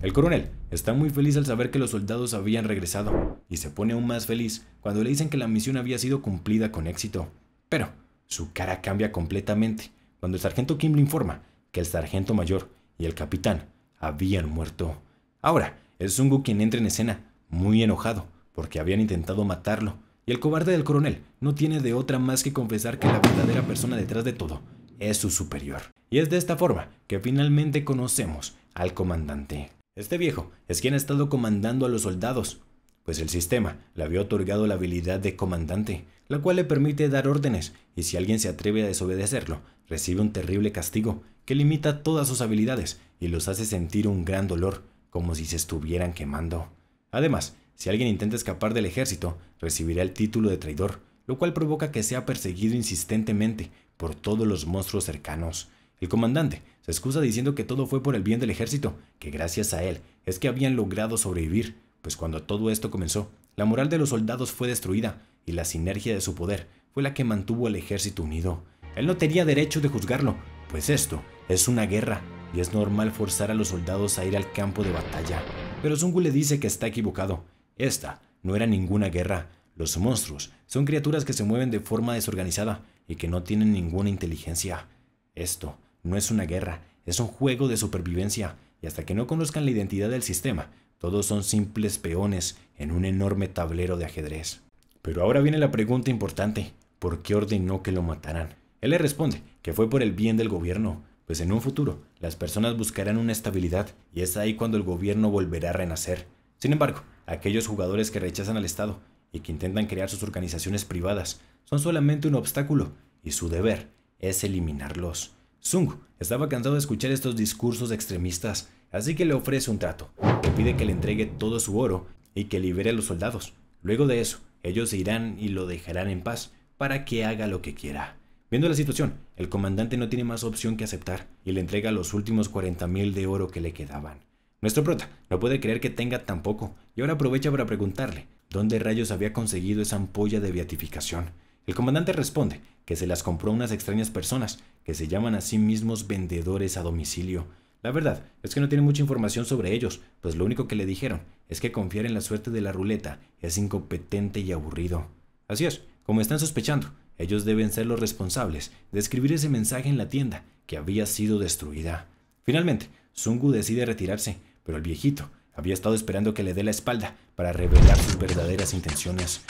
El coronel está muy feliz al saber que los soldados habían regresado y se pone aún más feliz cuando le dicen que la misión había sido cumplida con éxito. Pero su cara cambia completamente cuando el sargento Kim le informa que el sargento mayor y el capitán habían muerto. Ahora, es Zungu quien entra en escena, muy enojado, porque habían intentado matarlo, y el cobarde del coronel no tiene de otra más que confesar que la verdadera persona detrás de todo es su superior. Y es de esta forma que finalmente conocemos al comandante. Este viejo es quien ha estado comandando a los soldados, pues el sistema le había otorgado la habilidad de comandante, la cual le permite dar órdenes, y si alguien se atreve a desobedecerlo, recibe un terrible castigo que limita todas sus habilidades y los hace sentir un gran dolor, como si se estuvieran quemando. Además, si alguien intenta escapar del ejército, recibirá el título de traidor, lo cual provoca que sea perseguido insistentemente por todos los monstruos cercanos. El comandante se excusa diciendo que todo fue por el bien del ejército, que gracias a él es que habían logrado sobrevivir, pues cuando todo esto comenzó, la moral de los soldados fue destruida y la sinergia de su poder fue la que mantuvo al ejército unido. Él no tenía derecho de juzgarlo, pues esto es una guerra y es normal forzar a los soldados a ir al campo de batalla. Pero Zungu le dice que está equivocado. Esta no era ninguna guerra. Los monstruos son criaturas que se mueven de forma desorganizada y que no tienen ninguna inteligencia. Esto no es una guerra, es un juego de supervivencia, y hasta que no conozcan la identidad del sistema, todos son simples peones en un enorme tablero de ajedrez. Pero ahora viene la pregunta importante, ¿por qué ordenó que lo mataran? Él le responde que fue por el bien del gobierno, pues en un futuro las personas buscarán una estabilidad y es ahí cuando el gobierno volverá a renacer. Sin embargo, aquellos jugadores que rechazan al Estado y que intentan crear sus organizaciones privadas son solamente un obstáculo y su deber es eliminarlos. Sung estaba cansado de escuchar estos discursos extremistas, así que le ofrece un trato. Le pide que le entregue todo su oro y que libere a los soldados. Luego de eso, ellos irán y lo dejarán en paz para que haga lo que quiera. Viendo la situación, el comandante no tiene más opción que aceptar y le entrega los últimos 40.000 de oro que le quedaban. Nuestro prota no puede creer que tenga tan poco y ahora aprovecha para preguntarle dónde rayos había conseguido esa ampolla de beatificación. El comandante responde que se las compró unas extrañas personas que se llaman a sí mismos vendedores a domicilio. La verdad es que no tiene mucha información sobre ellos, pues lo único que le dijeron es que confiar en la suerte de la ruleta es incompetente y aburrido. Así es, como están sospechando, ellos deben ser los responsables de escribir ese mensaje en la tienda que había sido destruida. Finalmente, Sungu decide retirarse, pero el viejito había estado esperando que le dé la espalda para revelar sus verdaderas intenciones.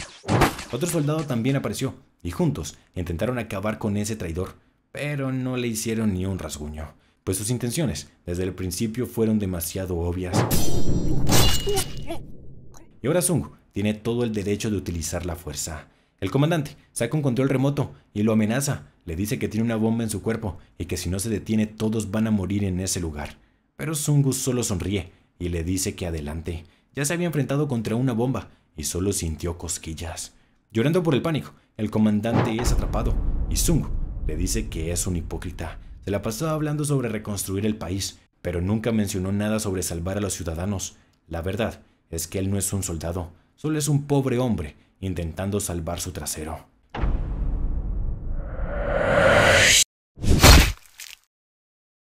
Otro soldado también apareció, y juntos intentaron acabar con ese traidor, pero no le hicieron ni un rasguño, pues sus intenciones desde el principio fueron demasiado obvias. Y ahora Sungu tiene todo el derecho de utilizar la fuerza. El comandante saca un control remoto y lo amenaza. Le dice que tiene una bomba en su cuerpo y que si no se detiene todos van a morir en ese lugar. Pero Sungus solo sonríe y le dice que adelante. Ya se había enfrentado contra una bomba y solo sintió cosquillas. Llorando por el pánico, el comandante es atrapado y Sung le dice que es un hipócrita. Se la pasó hablando sobre reconstruir el país, pero nunca mencionó nada sobre salvar a los ciudadanos. La verdad es que él no es un soldado, solo es un pobre hombre intentando salvar su trasero.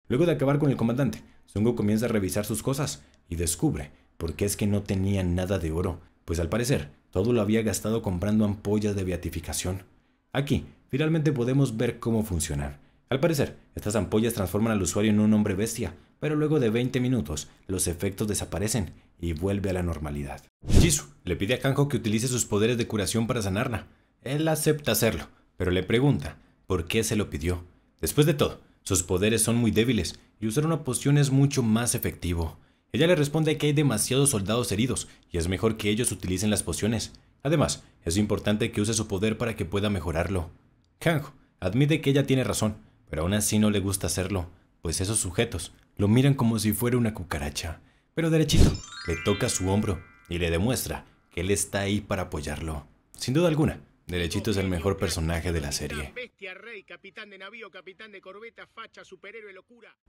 Luego de acabar con el comandante, Zungo comienza a revisar sus cosas y descubre por qué es que no tenía nada de oro, pues al parecer todo lo había gastado comprando ampollas de beatificación. Aquí, finalmente podemos ver cómo funcionan. Al parecer, estas ampollas transforman al usuario en un hombre bestia, pero luego de 20 minutos los efectos desaparecen y vuelve a la normalidad. Jisoo le pide a Kanjo que utilice sus poderes de curación para sanarla. Él acepta hacerlo, pero le pregunta por qué se lo pidió. Después de todo, sus poderes son muy débiles y usar una poción es mucho más efectivo. Ella le responde que hay demasiados soldados heridos y es mejor que ellos utilicen las pociones. Además, es importante que use su poder para que pueda mejorarlo. Kanjo admite que ella tiene razón, pero aún así no le gusta hacerlo, pues esos sujetos lo miran como si fuera una cucaracha, pero derechito le toca su hombro y le demuestra que él está ahí para apoyarlo. Sin duda alguna, Derechito es el mejor personaje de la serie.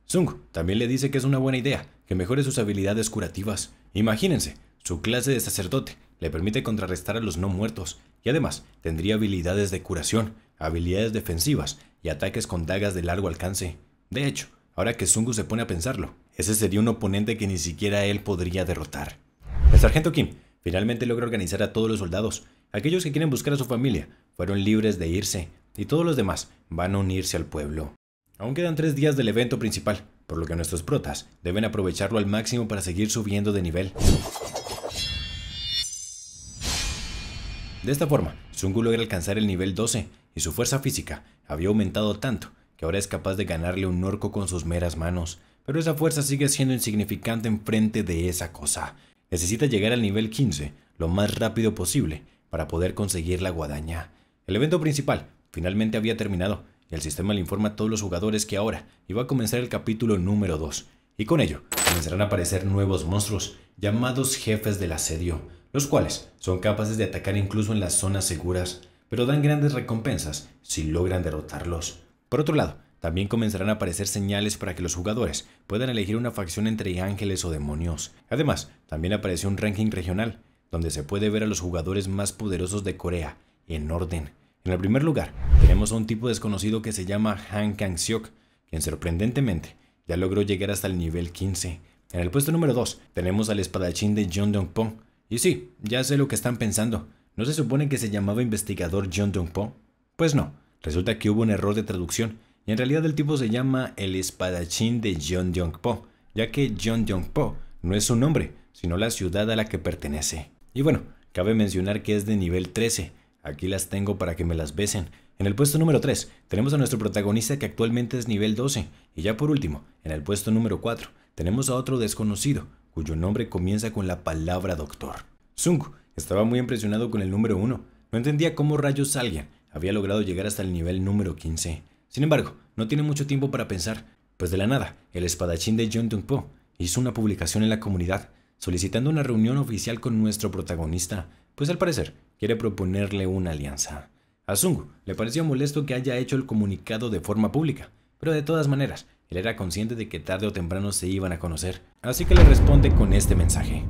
Sung también le dice que es una buena idea, que mejore sus habilidades curativas. Imagínense, su clase de sacerdote le permite contrarrestar a los no muertos y además tendría habilidades de curación, habilidades defensivas y ataques con dagas de largo alcance. De hecho, Ahora que Sungu se pone a pensarlo, ese sería un oponente que ni siquiera él podría derrotar. El sargento Kim finalmente logra organizar a todos los soldados. Aquellos que quieren buscar a su familia fueron libres de irse y todos los demás van a unirse al pueblo. Aún quedan tres días del evento principal, por lo que nuestros protas deben aprovecharlo al máximo para seguir subiendo de nivel. De esta forma, Sungu logra alcanzar el nivel 12 y su fuerza física había aumentado tanto ahora es capaz de ganarle un orco con sus meras manos, pero esa fuerza sigue siendo insignificante enfrente de esa cosa. Necesita llegar al nivel 15 lo más rápido posible para poder conseguir la guadaña. El evento principal finalmente había terminado y el sistema le informa a todos los jugadores que ahora iba a comenzar el capítulo número 2 y con ello comenzarán a aparecer nuevos monstruos llamados jefes del asedio, los cuales son capaces de atacar incluso en las zonas seguras, pero dan grandes recompensas si logran derrotarlos. Por otro lado, también comenzarán a aparecer señales para que los jugadores puedan elegir una facción entre ángeles o demonios. Además, también aparece un ranking regional, donde se puede ver a los jugadores más poderosos de Corea, en orden. En el primer lugar, tenemos a un tipo desconocido que se llama Han Kang-seok, quien sorprendentemente ya logró llegar hasta el nivel 15. En el puesto número 2 tenemos al espadachín de John dong pong Y sí, ya sé lo que están pensando. ¿No se supone que se llamaba investigador John dong pong Pues no, Resulta que hubo un error de traducción, y en realidad el tipo se llama el espadachín de John jong po ya que John jong po no es su nombre, sino la ciudad a la que pertenece. Y bueno, cabe mencionar que es de nivel 13, aquí las tengo para que me las besen. En el puesto número 3 tenemos a nuestro protagonista que actualmente es nivel 12, y ya por último, en el puesto número 4 tenemos a otro desconocido, cuyo nombre comienza con la palabra doctor. Sung estaba muy impresionado con el número 1, no entendía cómo rayos alguien había logrado llegar hasta el nivel número 15. Sin embargo, no tiene mucho tiempo para pensar, pues de la nada, el espadachín de John Po... hizo una publicación en la comunidad solicitando una reunión oficial con nuestro protagonista, pues al parecer quiere proponerle una alianza. A Sung... le pareció molesto que haya hecho el comunicado de forma pública, pero de todas maneras, él era consciente de que tarde o temprano se iban a conocer, así que le responde con este mensaje.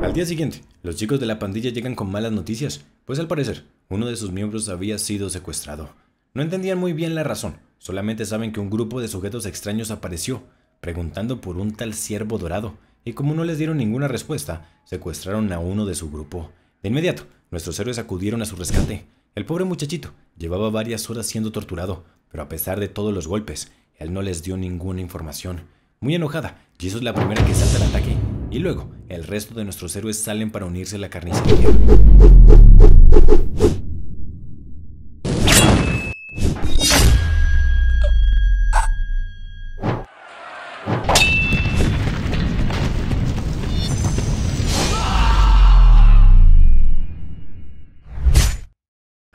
Al día siguiente, los chicos de la pandilla llegan con malas noticias, pues al parecer, uno de sus miembros había sido secuestrado. No entendían muy bien la razón, solamente saben que un grupo de sujetos extraños apareció, preguntando por un tal ciervo dorado, y como no les dieron ninguna respuesta, secuestraron a uno de su grupo. De inmediato, nuestros héroes acudieron a su rescate. El pobre muchachito llevaba varias horas siendo torturado, pero a pesar de todos los golpes, él no les dio ninguna información. Muy enojada, Jesus es la primera que salta al ataque, y luego el resto de nuestros héroes salen para unirse a la carnicería.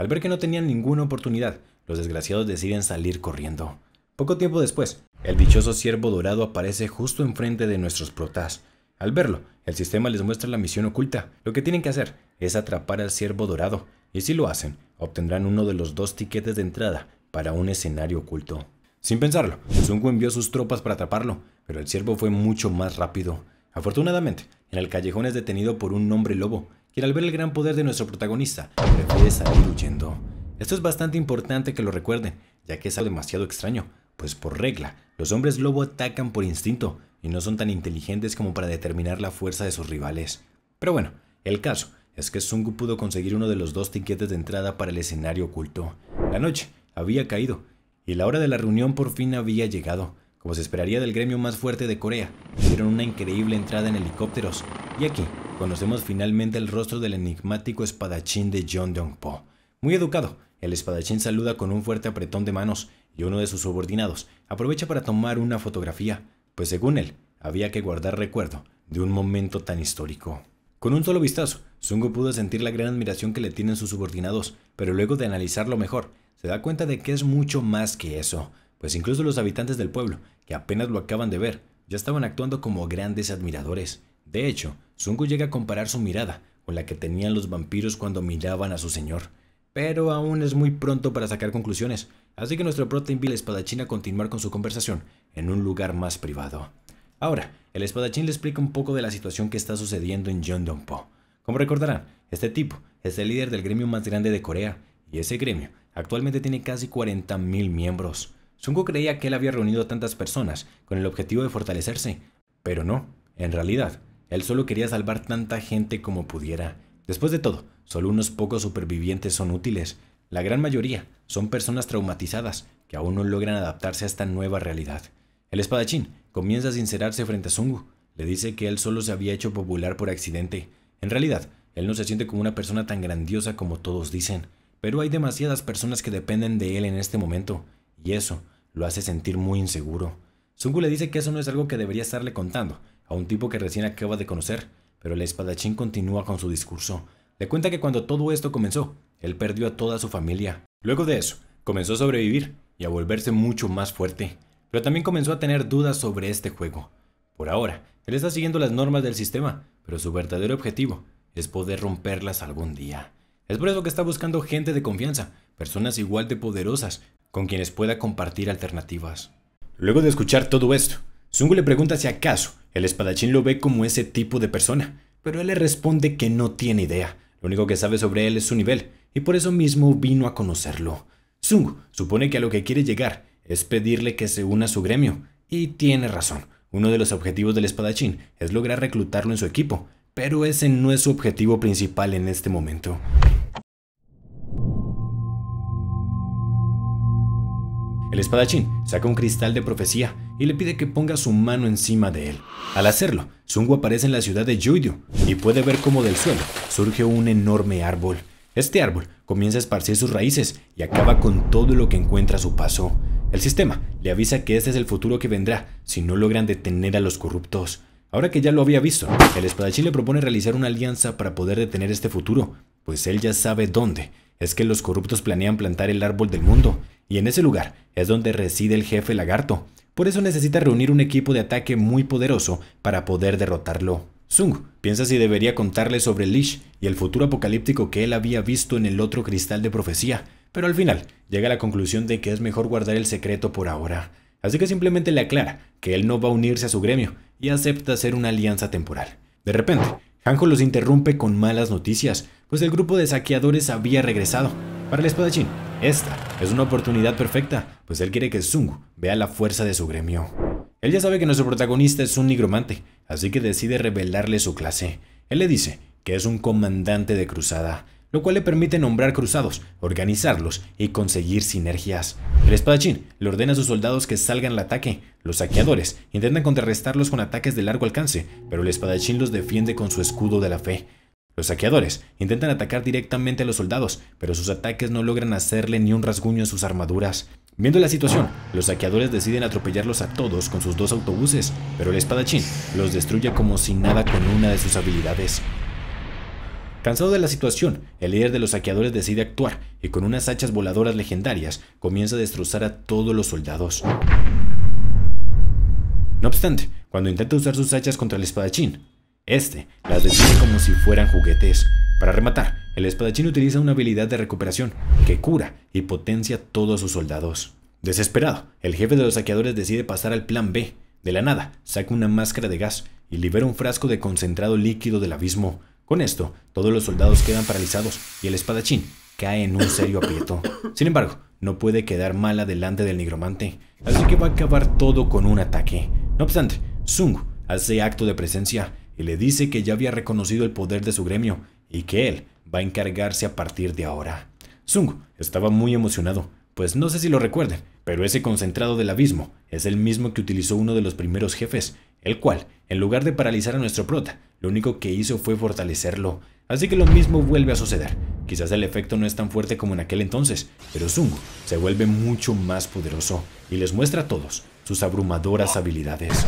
Al ver que no tenían ninguna oportunidad, los desgraciados deciden salir corriendo. Poco tiempo después, el dichoso ciervo dorado aparece justo enfrente de nuestros protas. Al verlo, el sistema les muestra la misión oculta. Lo que tienen que hacer es atrapar al ciervo dorado, y si lo hacen, obtendrán uno de los dos tiquetes de entrada para un escenario oculto. Sin pensarlo, Zungu envió sus tropas para atraparlo, pero el ciervo fue mucho más rápido. Afortunadamente, en el callejón es detenido por un hombre lobo, que al ver el gran poder de nuestro protagonista prefiere salir huyendo. Esto es bastante importante que lo recuerden, ya que es algo demasiado extraño, pues por regla, los hombres lobo atacan por instinto y no son tan inteligentes como para determinar la fuerza de sus rivales. Pero bueno, el caso es que Sungu pudo conseguir uno de los dos tiquetes de entrada para el escenario oculto. La noche había caído y la hora de la reunión por fin había llegado. Como se esperaría del gremio más fuerte de Corea, Hicieron una increíble entrada en helicópteros, y aquí conocemos finalmente el rostro del enigmático espadachín de John Dong-po. Muy educado, el espadachín saluda con un fuerte apretón de manos y uno de sus subordinados aprovecha para tomar una fotografía, pues según él, había que guardar recuerdo de un momento tan histórico. Con un solo vistazo, Sungo pudo sentir la gran admiración que le tienen sus subordinados, pero luego de analizarlo mejor, se da cuenta de que es mucho más que eso pues incluso los habitantes del pueblo, que apenas lo acaban de ver, ya estaban actuando como grandes admiradores. De hecho, Sungu llega a comparar su mirada con la que tenían los vampiros cuando miraban a su señor. Pero aún es muy pronto para sacar conclusiones, así que nuestro prota invita al espadachín a continuar con su conversación en un lugar más privado. Ahora, el espadachín le explica un poco de la situación que está sucediendo en Po. Como recordarán, este tipo es el líder del gremio más grande de Corea, y ese gremio actualmente tiene casi 40.000 miembros. Sungu creía que él había reunido tantas personas con el objetivo de fortalecerse, pero no, en realidad, él solo quería salvar tanta gente como pudiera. Después de todo, solo unos pocos supervivientes son útiles. La gran mayoría son personas traumatizadas que aún no logran adaptarse a esta nueva realidad. El espadachín comienza a sincerarse frente a Sungu. Le dice que él solo se había hecho popular por accidente. En realidad, él no se siente como una persona tan grandiosa como todos dicen, pero hay demasiadas personas que dependen de él en este momento, y eso lo hace sentir muy inseguro. Sungu le dice que eso no es algo que debería estarle contando a un tipo que recién acaba de conocer, pero el espadachín continúa con su discurso. Le cuenta que cuando todo esto comenzó, él perdió a toda su familia. Luego de eso, comenzó a sobrevivir y a volverse mucho más fuerte, pero también comenzó a tener dudas sobre este juego. Por ahora, él está siguiendo las normas del sistema, pero su verdadero objetivo es poder romperlas algún día. Es por eso que está buscando gente de confianza personas igual de poderosas con quienes pueda compartir alternativas. Luego de escuchar todo esto, Zungo le pregunta si acaso el espadachín lo ve como ese tipo de persona, pero él le responde que no tiene idea. Lo único que sabe sobre él es su nivel, y por eso mismo vino a conocerlo. Sung supone que a lo que quiere llegar es pedirle que se una a su gremio, y tiene razón. Uno de los objetivos del espadachín es lograr reclutarlo en su equipo, pero ese no es su objetivo principal en este momento. El espadachín saca un cristal de profecía y le pide que ponga su mano encima de él. Al hacerlo, Zungu aparece en la ciudad de Yuidu y puede ver cómo del suelo surge un enorme árbol. Este árbol comienza a esparcir sus raíces y acaba con todo lo que encuentra a su paso. El sistema le avisa que este es el futuro que vendrá si no logran detener a los corruptos. Ahora que ya lo había visto, el espadachín le propone realizar una alianza para poder detener este futuro, pues él ya sabe dónde. Es que los corruptos planean plantar el árbol del mundo y en ese lugar es donde reside el jefe lagarto. Por eso necesita reunir un equipo de ataque muy poderoso para poder derrotarlo. Sung piensa si debería contarle sobre Lish y el futuro apocalíptico que él había visto en el otro cristal de profecía, pero al final llega a la conclusión de que es mejor guardar el secreto por ahora. Así que simplemente le aclara que él no va a unirse a su gremio y acepta hacer una alianza temporal. De repente, Hanjo los interrumpe con malas noticias, pues el grupo de saqueadores había regresado. Para el espadachín, esta es una oportunidad perfecta, pues él quiere que Sung vea la fuerza de su gremio. Él ya sabe que nuestro protagonista es un nigromante, así que decide revelarle su clase. Él le dice que es un comandante de cruzada, lo cual le permite nombrar cruzados, organizarlos y conseguir sinergias. El espadachín le ordena a sus soldados que salgan al ataque. Los saqueadores intentan contrarrestarlos con ataques de largo alcance, pero el espadachín los defiende con su escudo de la fe. Los saqueadores intentan atacar directamente a los soldados, pero sus ataques no logran hacerle ni un rasguño en sus armaduras. Viendo la situación, los saqueadores deciden atropellarlos a todos con sus dos autobuses, pero el espadachín los destruye como si nada con una de sus habilidades. Cansado de la situación, el líder de los saqueadores decide actuar y con unas hachas voladoras legendarias comienza a destrozar a todos los soldados. No obstante, cuando intenta usar sus hachas contra el espadachín, este las detiene como si fueran juguetes. Para rematar, el espadachín utiliza una habilidad de recuperación que cura y potencia a todos sus soldados. Desesperado, el jefe de los saqueadores decide pasar al plan B. De la nada, saca una máscara de gas y libera un frasco de concentrado líquido del abismo. Con esto, todos los soldados quedan paralizados y el espadachín cae en un serio aprieto. Sin embargo, no puede quedar mal adelante del nigromante, así que va a acabar todo con un ataque. No obstante, Sung hace acto de presencia y le dice que ya había reconocido el poder de su gremio y que él va a encargarse a partir de ahora. Sung estaba muy emocionado, pues no sé si lo recuerden, pero ese concentrado del abismo es el mismo que utilizó uno de los primeros jefes, el cual, en lugar de paralizar a nuestro prota, lo único que hizo fue fortalecerlo. Así que lo mismo vuelve a suceder. Quizás el efecto no es tan fuerte como en aquel entonces, pero Sung se vuelve mucho más poderoso y les muestra a todos sus abrumadoras habilidades.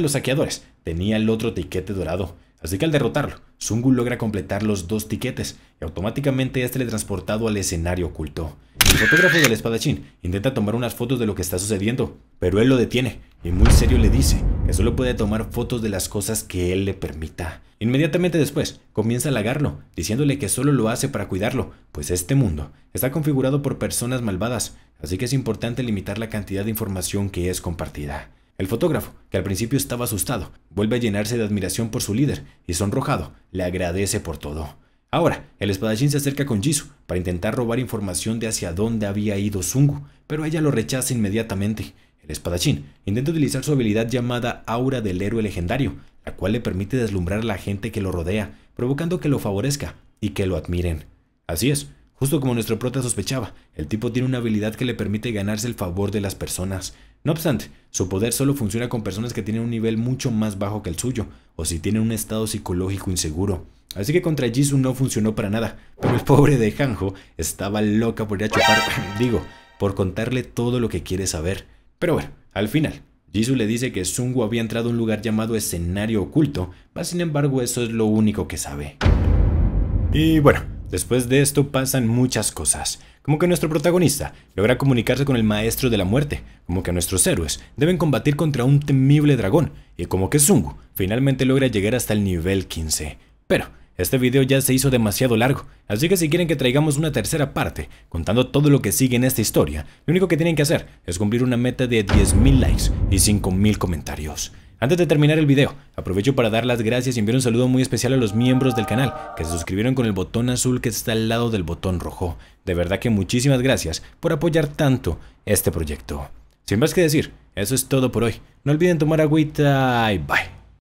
los saqueadores tenía el otro tiquete dorado, así que al derrotarlo, Sungu logra completar los dos tiquetes y automáticamente es teletransportado al escenario oculto. El fotógrafo del espadachín intenta tomar unas fotos de lo que está sucediendo, pero él lo detiene y muy serio le dice que solo puede tomar fotos de las cosas que él le permita. Inmediatamente después, comienza a halagarlo, diciéndole que solo lo hace para cuidarlo, pues este mundo está configurado por personas malvadas, así que es importante limitar la cantidad de información que es compartida. El fotógrafo, que al principio estaba asustado, vuelve a llenarse de admiración por su líder y sonrojado le agradece por todo. Ahora, el espadachín se acerca con Jisoo para intentar robar información de hacia dónde había ido Sungu, pero ella lo rechaza inmediatamente. El espadachín intenta utilizar su habilidad llamada Aura del Héroe Legendario, la cual le permite deslumbrar a la gente que lo rodea, provocando que lo favorezca y que lo admiren. Así es, Justo como nuestro prota sospechaba, el tipo tiene una habilidad que le permite ganarse el favor de las personas. No obstante, su poder solo funciona con personas que tienen un nivel mucho más bajo que el suyo, o si tienen un estado psicológico inseguro. Así que contra Jisoo no funcionó para nada, pero el pobre de Hanjo estaba loca por ir a chupar, digo, por contarle todo lo que quiere saber. Pero bueno, al final, Jisoo le dice que Sungu había entrado a un lugar llamado escenario oculto, mas sin embargo eso es lo único que sabe. Y bueno, Después de esto pasan muchas cosas, como que nuestro protagonista logra comunicarse con el maestro de la muerte, como que nuestros héroes deben combatir contra un temible dragón, y como que Zungu finalmente logra llegar hasta el nivel 15. Pero este video ya se hizo demasiado largo, así que si quieren que traigamos una tercera parte contando todo lo que sigue en esta historia, lo único que tienen que hacer es cumplir una meta de 10.000 likes y 5.000 comentarios. Antes de terminar el video, aprovecho para dar las gracias y enviar un saludo muy especial a los miembros del canal que se suscribieron con el botón azul que está al lado del botón rojo. De verdad que muchísimas gracias por apoyar tanto este proyecto. Sin más que decir, eso es todo por hoy. No olviden tomar agüita y bye.